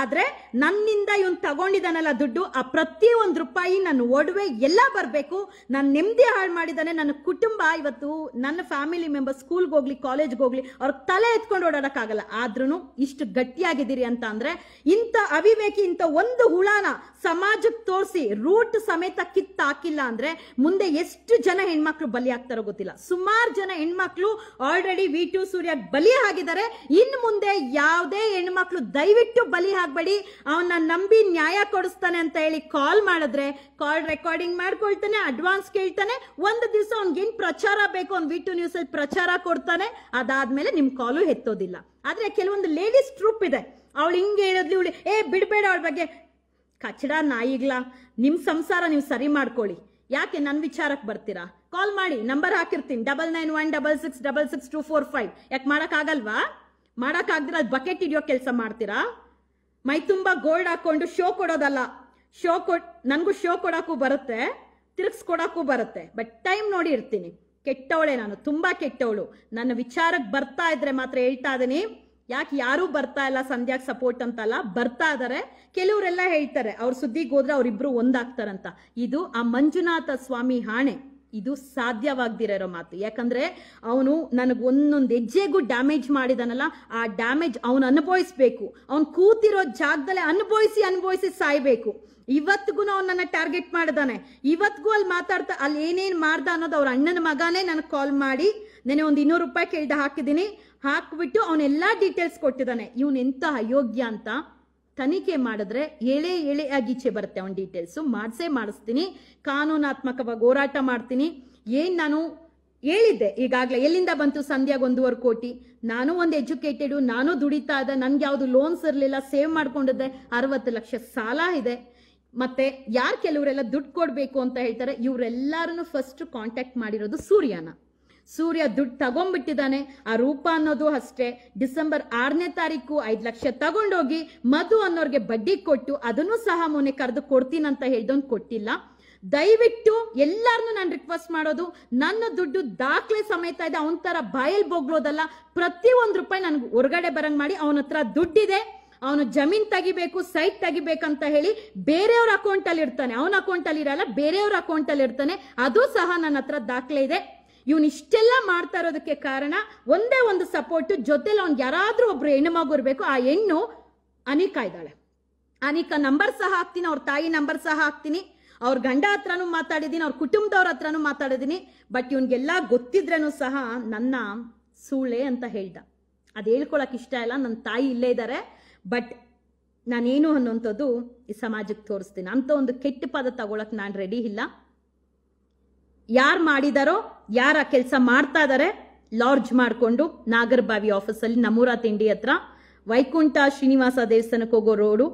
[SPEAKER 1] ಆದರೆ ನನ್ನಿಂದ ಇವನು ತಗೊಂಡಿದ್ದಾನಲ್ಲ ದುಡ್ಡು ಆ ಪ್ರತಿ ಒಂದು ರೂಪಾಯಿ ನನ್ನ ಒಡವೆ ಎಲ್ಲ ಬರಬೇಕು ನಾನು ನೆಮ್ಮದಿ ಹಾಳು ಮಾಡಿದ್ದಾನೆ ನನ್ನ ಕುಟುಂಬ ಇವತ್ತು ನನ್ನ ಫ್ಯಾಮಿಲಿ ಮೆಂಬರ್ ಸ್ಕೂಲ್ಗೆ ಹೋಗ್ಲಿ ಕಾಲೇಜ್ಗೆ ಹೋಗ್ಲಿ ಅವ್ರ ತಲೆ ಎತ್ಕೊಂಡು ಓಡಾಡೋಕ್ಕಾಗಲ್ಲ ಆದ್ರೂ ಇಷ್ಟು ಗಟ್ಟಿಯಾಗಿದ್ದೀರಿ ಅಂತ ಅಂದರೆ ಇಂಥ ಅವಿವೇಕಿ ಇಂಥ ಒಂದು ಹುಳಾನ ಸಮಾಜಕ್ಕೆ ತೋರಿಸಿ ರೂಟ್ ಸಮೇತ ಕಿತ್ತಾಕಿಲ್ಲ ಅಂದರೆ ಮುಂದೆ ಎಷ್ಟು ಜನ ಹೆಣ್ಮಕ್ಳು ಬಲಿ ಆಗ್ತಾರೋ ಗೊತ್ತಿಲ್ಲ ಸುಮಾರು ಜನ ಹೆಣ್ಮಕ್ಳು ಆಲ್ರೆಡಿ ವಿ ಟು ಸೂರ್ಯ ಬಲಿ ಆಗಿದ್ದಾರೆ ಇನ್ನು ಮುಂದೆ ಯಾವುದೇ ಹೆಣ್ಮಕ್ಳು ದಯವಿಟ್ಟು ಬಲಿ ಆಗ್ಬೇಡಿ ಅವನ್ನ ನಂಬಿ ನ್ಯಾಯ ಕೊಡಿಸ್ತಾನೆ ಅಂತ ಹೇಳಿ ಕಾಲ್ ಮಾಡಿದ್ರೆ ಕಾಲ್ ರೆಕಾರ್ಡಿಂಗ್ ಮಾಡ್ಕೊಳ್ತಾನೆ ಅಡ್ವಾನ್ಸ್ ಕೇಳ್ತಾನೆ ಒಂದು ದಿವಸ ಅವ್ನಿಗೆ ಪ್ರಚಾರ ಬೇಕು ಅವ್ನು ವಿ ಟು ನ್ಯೂಸಲ್ಲಿ ಪ್ರಚಾರ ಕೊಡ್ತಾನೆ ಅದಾದ್ಮೇಲೆ ನಿಮ್ಮ ಕಾಲು ಎತ್ತೋದಿಲ್ಲ ಆದ್ರೆ ಕೆಲವೊಂದು ಲೇಡೀಸ್ ಟ್ರೂಪ್ ಇದೆ ಅವಳು ಹಿಂಗೆ ಹೇಳಿದ್ಲಿ ಇವಳು ಏ ಬಿಡ್ಬೇಡ ಅವಳ ಬಗ್ಗೆ ಕಚಡ ನಾಯಿಗ್ಲ ನಿಮ್ಮ ಸಂಸಾರ ನೀವು ಸರಿ ಮಾಡ್ಕೊಳ್ಳಿ ಯಾಕೆ ನನ್ನ ವಿಚಾರಕ್ಕೆ ಬರ್ತೀರಾ ಕಾಲ್ ಮಾಡಿ ನಂಬರ್ ಹಾಕಿರ್ತೀನಿ double nine one double six double six two four five ಯಾಕೆ ಮಾಡೋಕ್ಕಾಗಲ್ವಾ ಮಾಡೋಕ್ಕಾಗ್ದಿರ ಬಕೆಟ್ ಹಿಡಿಯೋ ಕೆಲಸ ಮಾಡ್ತೀರಾ ಮೈ ತುಂಬಾ ಗೋಲ್ಡ್ ಹಾಕೊಂಡು ಶೋ ಕೊಡೋದಲ್ಲ ಶೋ ಕೊ ನನಗೂ ಶೋ ಕೊಡೋಕ್ಕೂ ಬರುತ್ತೆ ತಿರ್ಗಿಸ್ಕೊಡಕ್ಕೂ ಬರುತ್ತೆ ಬಟ್ ಟೈಮ್ ನೋಡಿ ಇರ್ತೀನಿ ಕೆಟ್ಟವಳೆ ನಾನು ತುಂಬಾ ಕೆಟ್ಟವಳು ನನ್ನ ವಿಚಾರಕ್ಕೆ ಬರ್ತಾ ಇದ್ರೆ ಮಾತ್ರ ಹೇಳ್ತಾ ಇದ್ದೀನಿ ಯಾಕೆ ಯಾರೂ ಬರ್ತಾ ಇಲ್ಲ ಸಂಧ್ಯಾಗ ಸಪೋರ್ಟ್ ಅಂತಲ್ಲ ಬರ್ತಾ ಇದಾರೆ ಕೆಲವರೆಲ್ಲ ಹೇಳ್ತಾರೆ ಅವ್ರ ಸುದ್ದಿಗೆ ಹೋದ್ರೆ ಅವ್ರಿಬ್ರು ಒಂದಾಗ್ತಾರಂತ ಇದು ಆ ಮಂಜುನಾಥ ಸ್ವಾಮಿ ಹಾಣೆ ಇದು ಸಾಧ್ಯವಾಗ್ದಿರೋ ಮಾತು ಯಾಕಂದ್ರೆ ಅವನು ನನಗೆ ಒಂದೊಂದು ಹೆಜ್ಜೆಗೂ ಡ್ಯಾಮೇಜ್ ಮಾಡಿದಾನಲ್ಲ ಆ ಡ್ಯಾಮೇಜ್ ಅವನು ಅನುಭವಿಸ್ಬೇಕು ಅವ್ನು ಕೂತಿರೋ ಜಾಗದಲ್ಲೇ ಅನುಭವಿಸಿ ಅನುಭವಿಸಿ ಸಾಯ್ಬೇಕು ಇವತ್ತಿಗೂ ಅವ್ನು ನನ್ನ ಟಾರ್ಗೆಟ್ ಮಾಡಿದಾನೆ ಇವತ್ತಿಗೂ ಅಲ್ಲಿ ಮಾತಾಡ್ತಾ ಅಲ್ಲಿ ಏನೇನು ಮಾಡ್ದ ಅನ್ನೋದು ಅವ್ರ ಅಣ್ಣನ ಮಗನೇ ನನಗೆ ಕಾಲ್ ಮಾಡಿ ನೆನೆ ಒಂದು ಇನ್ನೂರು ರೂಪಾಯಿ ಕೇಳ್ದೆ ಹಾಕಿದ್ದೀನಿ ಹಾಕ್ಬಿಟ್ಟು ಅವನೆಲ್ಲ ಡೀಟೇಲ್ಸ್ ಕೊಟ್ಟಿದ್ದಾನೆ ಇವನ್ ಎಂತ ಅಯೋಗ್ಯ ಅಂತ ತನಿಖೆ ಮಾಡಿದ್ರೆ ಎಳೆ ಏಳೆ ಆಗೀಚೆ ಬರುತ್ತೆ ಅವನ ಡೀಟೇಲ್ಸು ಮಾಡಿಸೇ ಮಾಡಿಸ್ತೀನಿ ಕಾನೂನಾತ್ಮಕವಾಗಿ ಹೋರಾಟ ಮಾಡ್ತೀನಿ ಏನು ನಾನು ಹೇಳಿದ್ದೆ ಈಗಾಗಲೇ ಎಲ್ಲಿಂದ ಬಂತು ಸಂಧ್ಯಾಗ ಒಂದೂವರೆ ಕೋಟಿ ನಾನು ಒಂದು ಎಜುಕೇಟೆಡು ನಾನು ದುಡಿತಾ ಇದೆ ನನಗೆ ಯಾವುದು ಲೋನ್ಸ್ ಇರಲಿಲ್ಲ ಸೇವ್ ಮಾಡ್ಕೊಂಡಿದ್ದೆ ಅರವತ್ತು ಲಕ್ಷ ಸಾಲ ಇದೆ ಮತ್ತೆ ಯಾರು ಕೆಲವರೆಲ್ಲ ದುಡ್ಡು ಕೊಡಬೇಕು ಅಂತ ಹೇಳ್ತಾರೆ ಇವರೆಲ್ಲರನ್ನು ಫಸ್ಟ್ ಕಾಂಟ್ಯಾಕ್ಟ್ ಮಾಡಿರೋದು ಸೂರ್ಯನ ಸೂರ್ಯ ದುಡ್ಡು ತಗೊಂಡ್ಬಿಟ್ಟಿದ್ದಾನೆ ಆ ರೂಪ ಅನ್ನೋದು ಅಷ್ಟೇ ಡಿಸೆಂಬರ್ ಆರನೇ ತಾರೀಕು ಐದು ಲಕ್ಷ ತಗೊಂಡೋಗಿ ಮಧು ಅನ್ನೋರಿಗೆ ಬಡ್ಡಿ ಕೊಟ್ಟು ಅದನ್ನು ಸಹ ಮೊನ್ನೆ ಕರೆದು ಕೊಡ್ತೀನಂತ ಹೇಳ್ದೊಂದು ಕೊಟ್ಟಿಲ್ಲ ದಯವಿಟ್ಟು ಎಲ್ಲಾರನ್ನು ನಾನು ರಿಕ್ವೆಸ್ಟ್ ಮಾಡೋದು ನನ್ನ ದುಡ್ಡು ದಾಖಲೆ ಸಮೇತ ಇದೆ ಅವನ ತರ ಬಾಯಲ್ಲಿ ಬೋಗ್ಲೋದಲ್ಲ ಪ್ರತಿ ಒಂದು ರೂಪಾಯಿ ನನಗೆ ಹೊರಗಡೆ ಬರಂಗ್ ಮಾಡಿ ಅವನ ಹತ್ರ ದುಡ್ಡಿದೆ ಅವನು ಜಮೀನ್ ತೆಗಿಬೇಕು ಸೈಟ್ ತೆಗಿಬೇಕಂತ ಹೇಳಿ ಬೇರೆಯವ್ರ ಅಲ್ಲಿ ಇರ್ತಾನೆ ಅವನ ಅಕೌಂಟ್ ಅಲ್ಲಿ ಇರಲ್ಲ ಬೇರೆಯವ್ರ ಅಲ್ಲಿ ಇರ್ತಾನೆ ಅದು ಸಹ ನನ್ನ ಹತ್ರ ದಾಖಲೆ ಇದೆ ಇವನಿಷ್ಟೆಲ್ಲ ಇಷ್ಟೆಲ್ಲ ಮಾಡ್ತಾ ಇರೋದಕ್ಕೆ ಕಾರಣ ಒಂದೇ ಒಂದು ಸಪೋರ್ಟ್ ಜೊತೆಲಿ ಅವ್ನಿಗೆ ಯಾರಾದರೂ ಒಬ್ರು ಹೆಣ್ಣು ಮಗು ಇರಬೇಕು ಆ ಹೆಣ್ಣು ಅನಿಕಾ ಇದ್ದಾಳೆ ಅನಿಕಾ ನಂಬರ್ ಸಹ ಹಾಕ್ತೀನಿ ಅವ್ರ ತಾಯಿ ನಂಬರ್ ಸಹ ಹಾಕ್ತೀನಿ ಅವ್ರ ಗಂಡ ಹತ್ರನೂ ಮಾತಾಡಿದ್ದೀನಿ ಅವ್ರ ಕುಟುಂಬದವ್ರ ಹತ್ರನೂ ಮಾತಾಡಿದ್ದೀನಿ ಬಟ್ ಇವನಿಗೆಲ್ಲ ಗೊತ್ತಿದ್ರೂ ಸಹ ನನ್ನ ಸೂಳೆ ಅಂತ ಹೇಳ್ದ ಅದು ಹೇಳ್ಕೊಳಕ್ ಇಷ್ಟ ಇಲ್ಲ ನನ್ನ ತಾಯಿ ಇಲ್ಲೇ ಇದ್ದಾರೆ ಬಟ್ ನಾನೇನು ಅನ್ನೋಂಥದ್ದು ಈ ಸಮಾಜಕ್ಕೆ ತೋರಿಸ್ತೀನಿ ಅಂತ ಒಂದು ಕೆಟ್ಟ ಪದ ತಗೊಳಕ್ ನಾನು ರೆಡಿ ಇಲ್ಲ ಯಾರು ಮಾಡಿದಾರೋ ಯಾರ ಕೆಲಸ ಮಾಡ್ತಾ ಇದ್ದಾರೆ ಲಾಡ್ಜ್ ಮಾಡಿಕೊಂಡು ನಾಗರಬಾವಿ ಆಫೀಸಲ್ಲಿ ನಮೂರ ತಿಂಡಿ ಹತ್ರ ವೈಕುಂಠ ಶ್ರೀನಿವಾಸ ದೇವಸ್ಥಾನಕ್ಕೆ ಹೋಗೋ ರೋಡು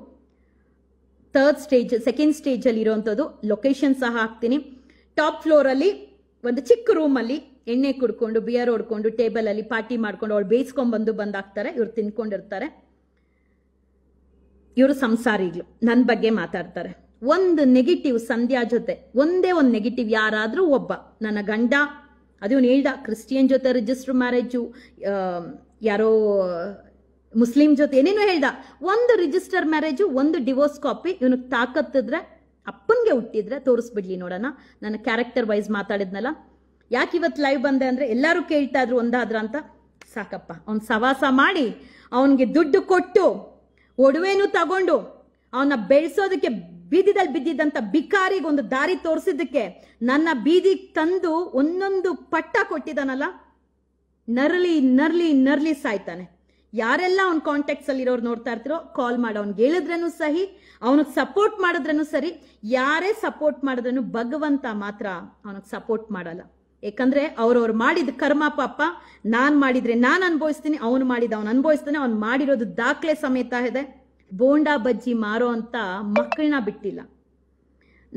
[SPEAKER 1] ಥರ್ಡ್ ಸ್ಟೇಜ್ ಸೆಕೆಂಡ್ ಸ್ಟೇಜಲ್ಲಿ ಇರೋವಂಥದ್ದು ಲೊಕೇಶನ್ ಸಹ ಹಾಕ್ತೀನಿ ಟಾಪ್ ಫ್ಲೋರಲ್ಲಿ ಒಂದು ಚಿಕ್ಕ ರೂಮಲ್ಲಿ ಎಣ್ಣೆ ಕುಡ್ಕೊಂಡು ಬಿಯರ್ ಹೊಡ್ಕೊಂಡು ಟೇಬಲಲ್ಲಿ ಪಾರ್ಟಿ ಮಾಡ್ಕೊಂಡು ಅವ್ಳು ಬೇಯಿಸ್ಕೊಂಡ್ಬಂದು ಬಂದಾಗ್ತಾರೆ ಇವ್ರು ತಿನ್ಕೊಂಡಿರ್ತಾರೆ ಇವರು ಸಂಸಾರಿಗಳು ನನ್ನ ಬಗ್ಗೆ ಮಾತಾಡ್ತಾರೆ ಒಂದು ನೆಗೆಟಿವ್ ಸಂಧ್ಯಾ ಜೊತೆ ಒಂದೇ ಒಂದು ನೆಗೆಟಿವ್ ಯಾರಾದರೂ ಒಬ್ಬ ನನ್ನ ಗಂಡ ಅದೇನು ಹೇಳ್ದ ಕ್ರಿಶ್ಚಿಯನ್ ಜೊತೆ ರಿಜಿಸ್ಟರ್ ಮ್ಯಾರೇಜು ಯಾರೋ ಮುಸ್ಲಿಂ ಜೊತೆ ಏನೇನೋ ಹೇಳ್ದ ಒಂದು ರಿಜಿಸ್ಟರ್ ಮ್ಯಾರೇಜು ಒಂದು ಡಿವೋರ್ಸ್ ಕಾಪಿ ಇವನಿಗೆ ತಾಕತ್ತಿದ್ರೆ ಅಪ್ಪನಿಗೆ ಹುಟ್ಟಿದ್ರೆ ತೋರಿಸ್ಬಿಡ್ಲಿ ನೋಡೋಣ ನನ್ನ ಕ್ಯಾರೆಕ್ಟರ್ ವೈಸ್ ಮಾತಾಡಿದ್ನಲ್ಲ ಯಾಕೆ ಇವತ್ತು ಲೈವ್ ಬಂದೆ ಅಂದರೆ ಎಲ್ಲರೂ ಕೇಳ್ತಾ ಇದ್ರು ಒಂದಾದ್ರ ಅಂತ ಸಾಕಪ್ಪ ಅವ್ನ ಸವಾಸ ಮಾಡಿ ಅವನಿಗೆ ದುಡ್ಡು ಕೊಟ್ಟು ಒಡವೆನೂ ತಗೊಂಡು ಅವನ್ನ ಬೆಳೆಸೋದಕ್ಕೆ ಬೀದಿದಲ್ಲಿ ಬಿದ್ದಿದ್ದಂಥ ಬಿಕಾರಿಗೆ ಒಂದು ದಾರಿ ತೋರಿಸಿದ್ದಕ್ಕೆ ನನ್ನ ಬೀದಿಗೆ ತಂದು ಒಂದೊಂದು ಪಟ್ಟ ಕೊಟ್ಟಿದ್ದಾನಲ್ಲ ನರಳಿ ನರ್ಲಿ ನರ್ಲಿ ಸಾಯ್ತಾನೆ ಯಾರೆಲ್ಲ ಅವ್ನ ಕಾಂಟ್ಯಾಕ್ಟ್ಸ್ ಅಲ್ಲಿ ಇರೋರು ನೋಡ್ತಾ ಇರ್ತಿರೋ ಕಾಲ್ ಮಾಡಿ ಅವ್ನಿಗೆ ಹೇಳಿದ್ರೂ ಸಹಿ ಅವನಿಗೆ ಸಪೋರ್ಟ್ ಮಾಡಿದ್ರೂ ಸರಿ ಯಾರೇ ಸಪೋರ್ಟ್ ಮಾಡಿದ್ರೂ ಭಗವಂತ ಮಾತ್ರ ಅವನಿಗೆ ಸಪೋರ್ಟ್ ಮಾಡಲ್ಲ ಯಾಕಂದ್ರೆ ಅವರವ್ರು ಮಾಡಿದ ಕರ್ಮ ಪಾಪ ನಾನು ಮಾಡಿದ್ರೆ ನಾನು ಅನುಭವಿಸ್ತೀನಿ ಅವನು ಮಾಡಿದ ಅವನು ಅನುಭವಿಸ್ತಾನೆ ಅವ್ನು ಮಾಡಿರೋದು ದಾಖಲೆ ಸಮೇತ ಇದೆ ಬೋಂಡಾ ಬಜ್ಜಿ ಮಾರೋ ಅಂತ ಮಕ್ಕಳನ್ನ ಬಿಟ್ಟಿಲ್ಲ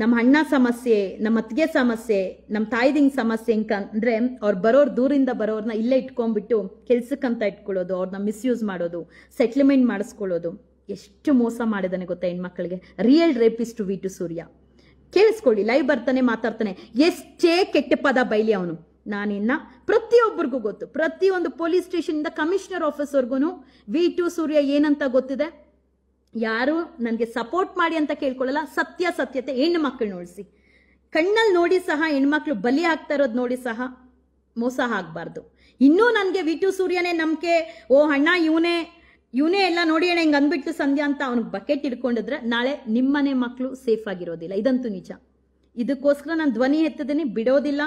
[SPEAKER 1] ನಮ್ಮ ಅಣ್ಣ ಸಮಸ್ಯೆ ನಮ್ಮ ಅತ್ತಿಗೆ ಸಮಸ್ಯೆ ನಮ್ಮ ತಾಯ್ದಿಂಗ್ ಸಮಸ್ಯೆ ಅಂತಂದ್ರೆ ಅವ್ರು ಬರೋರು ದೂರಿಂದ ಬರೋರ್ನ ಇಲ್ಲೇ ಇಟ್ಕೊಂಡ್ಬಿಟ್ಟು ಕೆಲ್ಸಕ್ಕಂತ ಇಟ್ಕೊಳ್ಳೋದು ಅವ್ರನ್ನ ಮಿಸ್ಯೂಸ್ ಮಾಡೋದು ಸೆಟ್ಲ್ಮೆಂಟ್ ಮಾಡಿಸ್ಕೊಳ್ಳೋದು ಎಷ್ಟು ಮೋಸ ಮಾಡಿದಾನೆ ಗೊತ್ತಾ ಹೆಣ್ಮಕ್ಳಿಗೆ real rapist V two Surya ಕೇಳಿಸ್ಕೊಳ್ಳಿ ಲೈವ್ ಬರ್ತಾನೆ ಮಾತಾಡ್ತಾನೆ ಎಷ್ಟೇ ಕೆಟ್ಟ ಪದ ಬೈಲಿ ಅವನು ನಾನಿನ್ನ ಪ್ರತಿಯೊಬ್ಬರಿಗೂ ಗೊತ್ತು ಪ್ರತಿಯೊಂದು ಪೊಲೀಸ್ ಸ್ಟೇಷನ್ ಇಂದ ಕಮಿಷನರ್ ಆಫೀಸ್ವರ್ಗು ವಿ ಟು ಸೂರ್ಯ ಏನಂತ ಗೊತ್ತಿದೆ ಯಾರು ನನಗೆ ಸಪೋರ್ಟ್ ಮಾಡಿ ಅಂತ ಕೇಳ್ಕೊಳ್ಳಲ್ಲ ಸತ್ಯ ಸತ್ಯತೆ ಹೆಣ್ಣು ಮಕ್ಕಳು ನೋಡಿಸಿ ಕಣ್ಣಲ್ಲಿ ನೋಡಿ ಸಹ ಹೆಣ್ಮಕ್ಳು ಬಲಿ ಆಗ್ತಾ ಇರೋದು ನೋಡಿ ಸಹ ಮೋಸ ಆಗಬಾರ್ದು ಇನ್ನೂ ನನಗೆ ವಿ ಟು ಸೂರ್ಯನೇ ನಂಬಿಕೆ ಓ ಅಣ್ಣ ಇವನೇ ಇವನೇ ಎಲ್ಲ ನೋಡಿ ಅಣ್ಣ ಹಿಂಗೆ ಅಂದ್ಬಿಟ್ಟು ಸಂಧ್ಯಾ ಅಂತ ಅವ್ನಿಗೆ ಬಕೆಟ್ ಹಿಡ್ಕೊಂಡಿದ್ರೆ ನಾಳೆ ನಿಮ್ಮನೆ ಮಕ್ಕಳು ಸೇಫ್ ಆಗಿರೋದಿಲ್ಲ ಇದಂತೂ ನಿಜ ಇದಕ್ಕೋಸ್ಕರ ನಾನು ಧ್ವನಿ ಎತ್ತಿದ್ದೀನಿ ಬಿಡೋದಿಲ್ಲ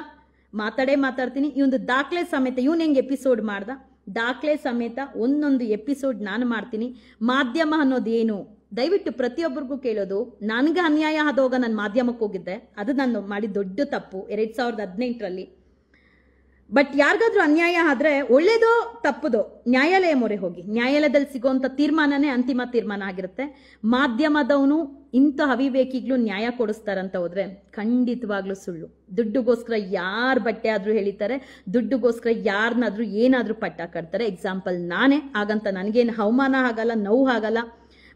[SPEAKER 1] ಮಾತಾಡೇ ಮಾತಾಡ್ತೀನಿ ಇವೊಂದು ದಾಖಲೆ ಸಮೇತ ಇವನು ಹೆಂಗೆ ಎಪಿಸೋಡ್ ಮಾಡ್ದ ದಾಖಲೆ ಸಮೇತ ಒಂದೊಂದು ಎಪಿಸೋಡ್ ನಾನು ಮಾಡ್ತೀನಿ ಮಾಧ್ಯಮ ಅನ್ನೋದು ಏನು ದಯವಿಟ್ಟು ಪ್ರತಿಯೊಬ್ಬರಿಗೂ ಕೇಳೋದು ನನಗೆ ಅನ್ಯಾಯ ಆದೋಗ ನಾನು ಮಾಧ್ಯಮಕ್ಕೆ ಹೋಗಿದ್ದೆ ಅದು ನಾನು ಮಾಡಿದ ದೊಡ್ಡ ತಪ್ಪು ಎರಡು ಸಾವಿರದ ಹದಿನೆಂಟರಲ್ಲಿ ಬಟ್ ಯಾರಿಗಾದ್ರೂ ಅನ್ಯಾಯ ಆದ್ರೆ ಒಳ್ಳೇದೋ ತಪ್ಪದೋ ನ್ಯಾಯಾಲಯ ಮೊರೆ ಹೋಗಿ ನ್ಯಾಯಾಲಯದಲ್ಲಿ ಸಿಗುವಂಥ ತೀರ್ಮಾನನೇ ಅಂತಿಮ ತೀರ್ಮಾನ ಆಗಿರುತ್ತೆ ಮಾಧ್ಯಮದವನು ಇಂಥ ಅವಿವೇಕಿಗ್ಲು ನ್ಯಾಯ ಕೊಡಿಸ್ತಾರಂತ ಹೋದ್ರೆ ಖಂಡಿತವಾಗ್ಲೂ ಸುಳ್ಳು ದುಡ್ಡುಗೋಸ್ಕರ ಯಾರ ಬಟ್ಟೆ ಆದ್ರೂ ಹೇಳಿತಾರೆ ದುಡ್ಡುಗೋಸ್ಕರ ಯಾರನ್ನಾದ್ರೂ ಏನಾದ್ರೂ ಪಟ್ಟ ಕಟ್ತಾರೆ ಎಕ್ಸಾಂಪಲ್ ನಾನೇ ಹಾಗಂತ ನನಗೇನು ಅವಮಾನ ಆಗಲ್ಲ ನೋವು ಆಗಲ್ಲ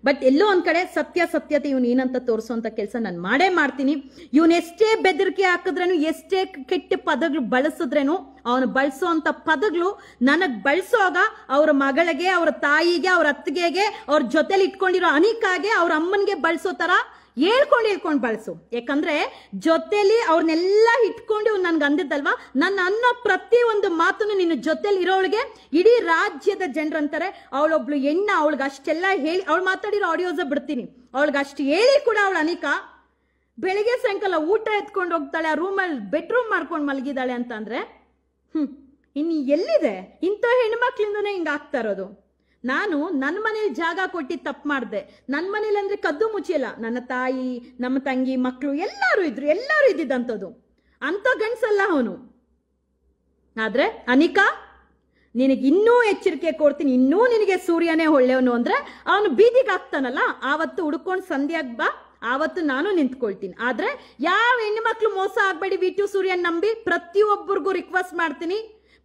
[SPEAKER 1] ಬಟ್ ಎಲ್ಲೋ ಒಂದ್ ಕಡೆ ಸತ್ಯ ಸತ್ಯತೆ ಇವ್ನು ಏನಂತ ತೋರಿಸುವಂತ ಕೆಲಸ ನಾನು ಮಾಡೇ ಮಾಡ್ತೀನಿ ಇವನ್ ಎಷ್ಟೇ ಬೆದರಿಕೆ ಹಾಕಿದ್ರೇನು ಎಷ್ಟೇ ಕೆಟ್ಟ ಪದಗಳು ಬಳಸಿದ್ರೇನು ಅವನು ಬಳಸೋ ಪದಗಳು ನನಗೆ ಬಳಸುವಾಗ ಅವ್ರ ಮಗಳಿಗೆ ಅವ್ರ ತಾಯಿಗೆ ಅವ್ರ ಅತ್ತಿಗೆಗೆ ಅವ್ರ ಜೊತೆಲಿ ಇಟ್ಕೊಂಡಿರೋ ಅನಿಕಾಗೆ ಅವ್ರ ಅಮ್ಮನಿಗೆ ಬಳಸೋ ಥರ ಹೇಳ್ಕೊಂಡು ಹೇಳ್ಕೊಂಡು ಬಳಸು ಯಾಕಂದ್ರೆ ಜೊತೆಲಿ ಅವ್ರನ್ನೆಲ್ಲ ಇಟ್ಕೊಂಡು ನನ್ಗೆ ಅಂದಿದ್ದಲ್ವಾ ನನ್ನ ಅನ್ನೋ ಪ್ರತಿ ಒಂದು ಮಾತನ್ನು ನಿನ್ನ ಜೊತೆಲಿ ಇರೋಳಿಗೆ ಇಡೀ ರಾಜ್ಯದ ಅಂತಾರೆ ಅವಳೊಬ್ಳು ಹೆಣ್ಣ ಅವಳಿಗೆ ಅಷ್ಟೆಲ್ಲ ಹೇಳಿ ಅವಳು ಮಾತಾಡಿರೋ ಆಡಿಯೋಸ ಬಿಡ್ತೀನಿ ಅವಳಿಗೆ ಅಷ್ಟು ಹೇಳಿ ಕೂಡ ಅವಳು ಅನಿಕಾ ಬೆಳಿಗ್ಗೆ ಸಾಯಂಕಾಲ ಊಟ ಎತ್ಕೊಂಡು ಹೋಗ್ತಾಳೆ ಆ ರೂಮಲ್ಲಿ ಬೆಡ್ರೂಮ್ ಮಾಡ್ಕೊಂಡು ಮಲಗಿದಾಳೆ ಅಂತ ಅಂದ್ರೆ ಹ್ಮ್ ಇನ್ನು ಎಲ್ಲಿದೆ ಇಂಥ ಹೆಣ್ಮಕ್ಳಿಂದನೇ ಆಗ್ತಾ ಇರೋದು ನಾನು ನನ್ನ ಮನೇಲಿ ಜಾಗ ಕೊಟ್ಟು ತಪ್ಪು ಮಾಡಿದೆ ನನ್ನ ಮನೇಲಿ ಅಂದರೆ ಕದ್ದು ಮುಚ್ಚಿಯಲ್ಲ ನನ್ನ ತಾಯಿ ನಮ್ಮ ತಂಗಿ ಮಕ್ಕಳು ಎಲ್ಲರೂ ಇದ್ರು ಎಲ್ಲರೂ ಇದ್ದಿದ್ದಂಥದ್ದು ಅಂತ ಗಂಡಸಲ್ಲ ಅವನು ಆದರೆ ಅನಿಕಾ ನಿನಗೆ ಇನ್ನೂ ಎಚ್ಚರಿಕೆ ಕೊಡ್ತೀನಿ ಇನ್ನೂ ನಿನಗೆ ಸೂರ್ಯನೇ ಒಳ್ಳೆಯವನು ಅಂದರೆ ಅವನು ಬೀದಿಗೆ ಹಾಕ್ತಾನಲ್ಲ ಆವತ್ತು ಹುಡ್ಕೊಂಡು ಸಂಧ್ಯಾಗ ಬಾ ಆವತ್ತು ನಾನು ನಿಂತ್ಕೊಳ್ತೀನಿ ಆದರೆ ಯಾವ ಹೆಣ್ಣು ಮಕ್ಕಳು ಮೋಸ ಆಗಬೇಡಿ ವಿಟು ಸೂರ್ಯನ ನಂಬಿ ಪ್ರತಿಯೊಬ್ಬರಿಗೂ ರಿಕ್ವೆಸ್ಟ್ ಮಾಡ್ತೀನಿ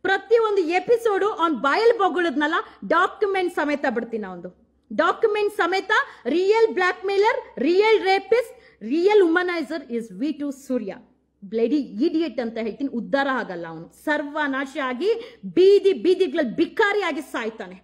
[SPEAKER 1] ಪ್ರತಿಯೊಂದು ಎಪಿಸೋಡು ಅವ್ನು ಬಾಯಲ್ ಬೊಗಳದ್ನಲ್ಲ ಡಾಕ್ಯುಮೆಂಟ್ ಸಮೇತ ಬಿಡ್ತೀನಿ ಅವನು ಡಾಕ್ಯುಮೆಂಟ್ ಸಮೇತ real blackmailer real rapist real womaniser is V two Surya bloody idiot ಅಂತ ಹೇಳ್ತೀನಿ ಉದ್ಧಾರ ಆಗಲ್ಲ ಅವನು ಸರ್ವನಾಶ ಆಗಿ ಬೀದಿ ಬೀದಿಗಳಲ್ಲಿ ಬಿಕಾರಿಯಾಗಿ ಸಾಯ್ತಾನೆ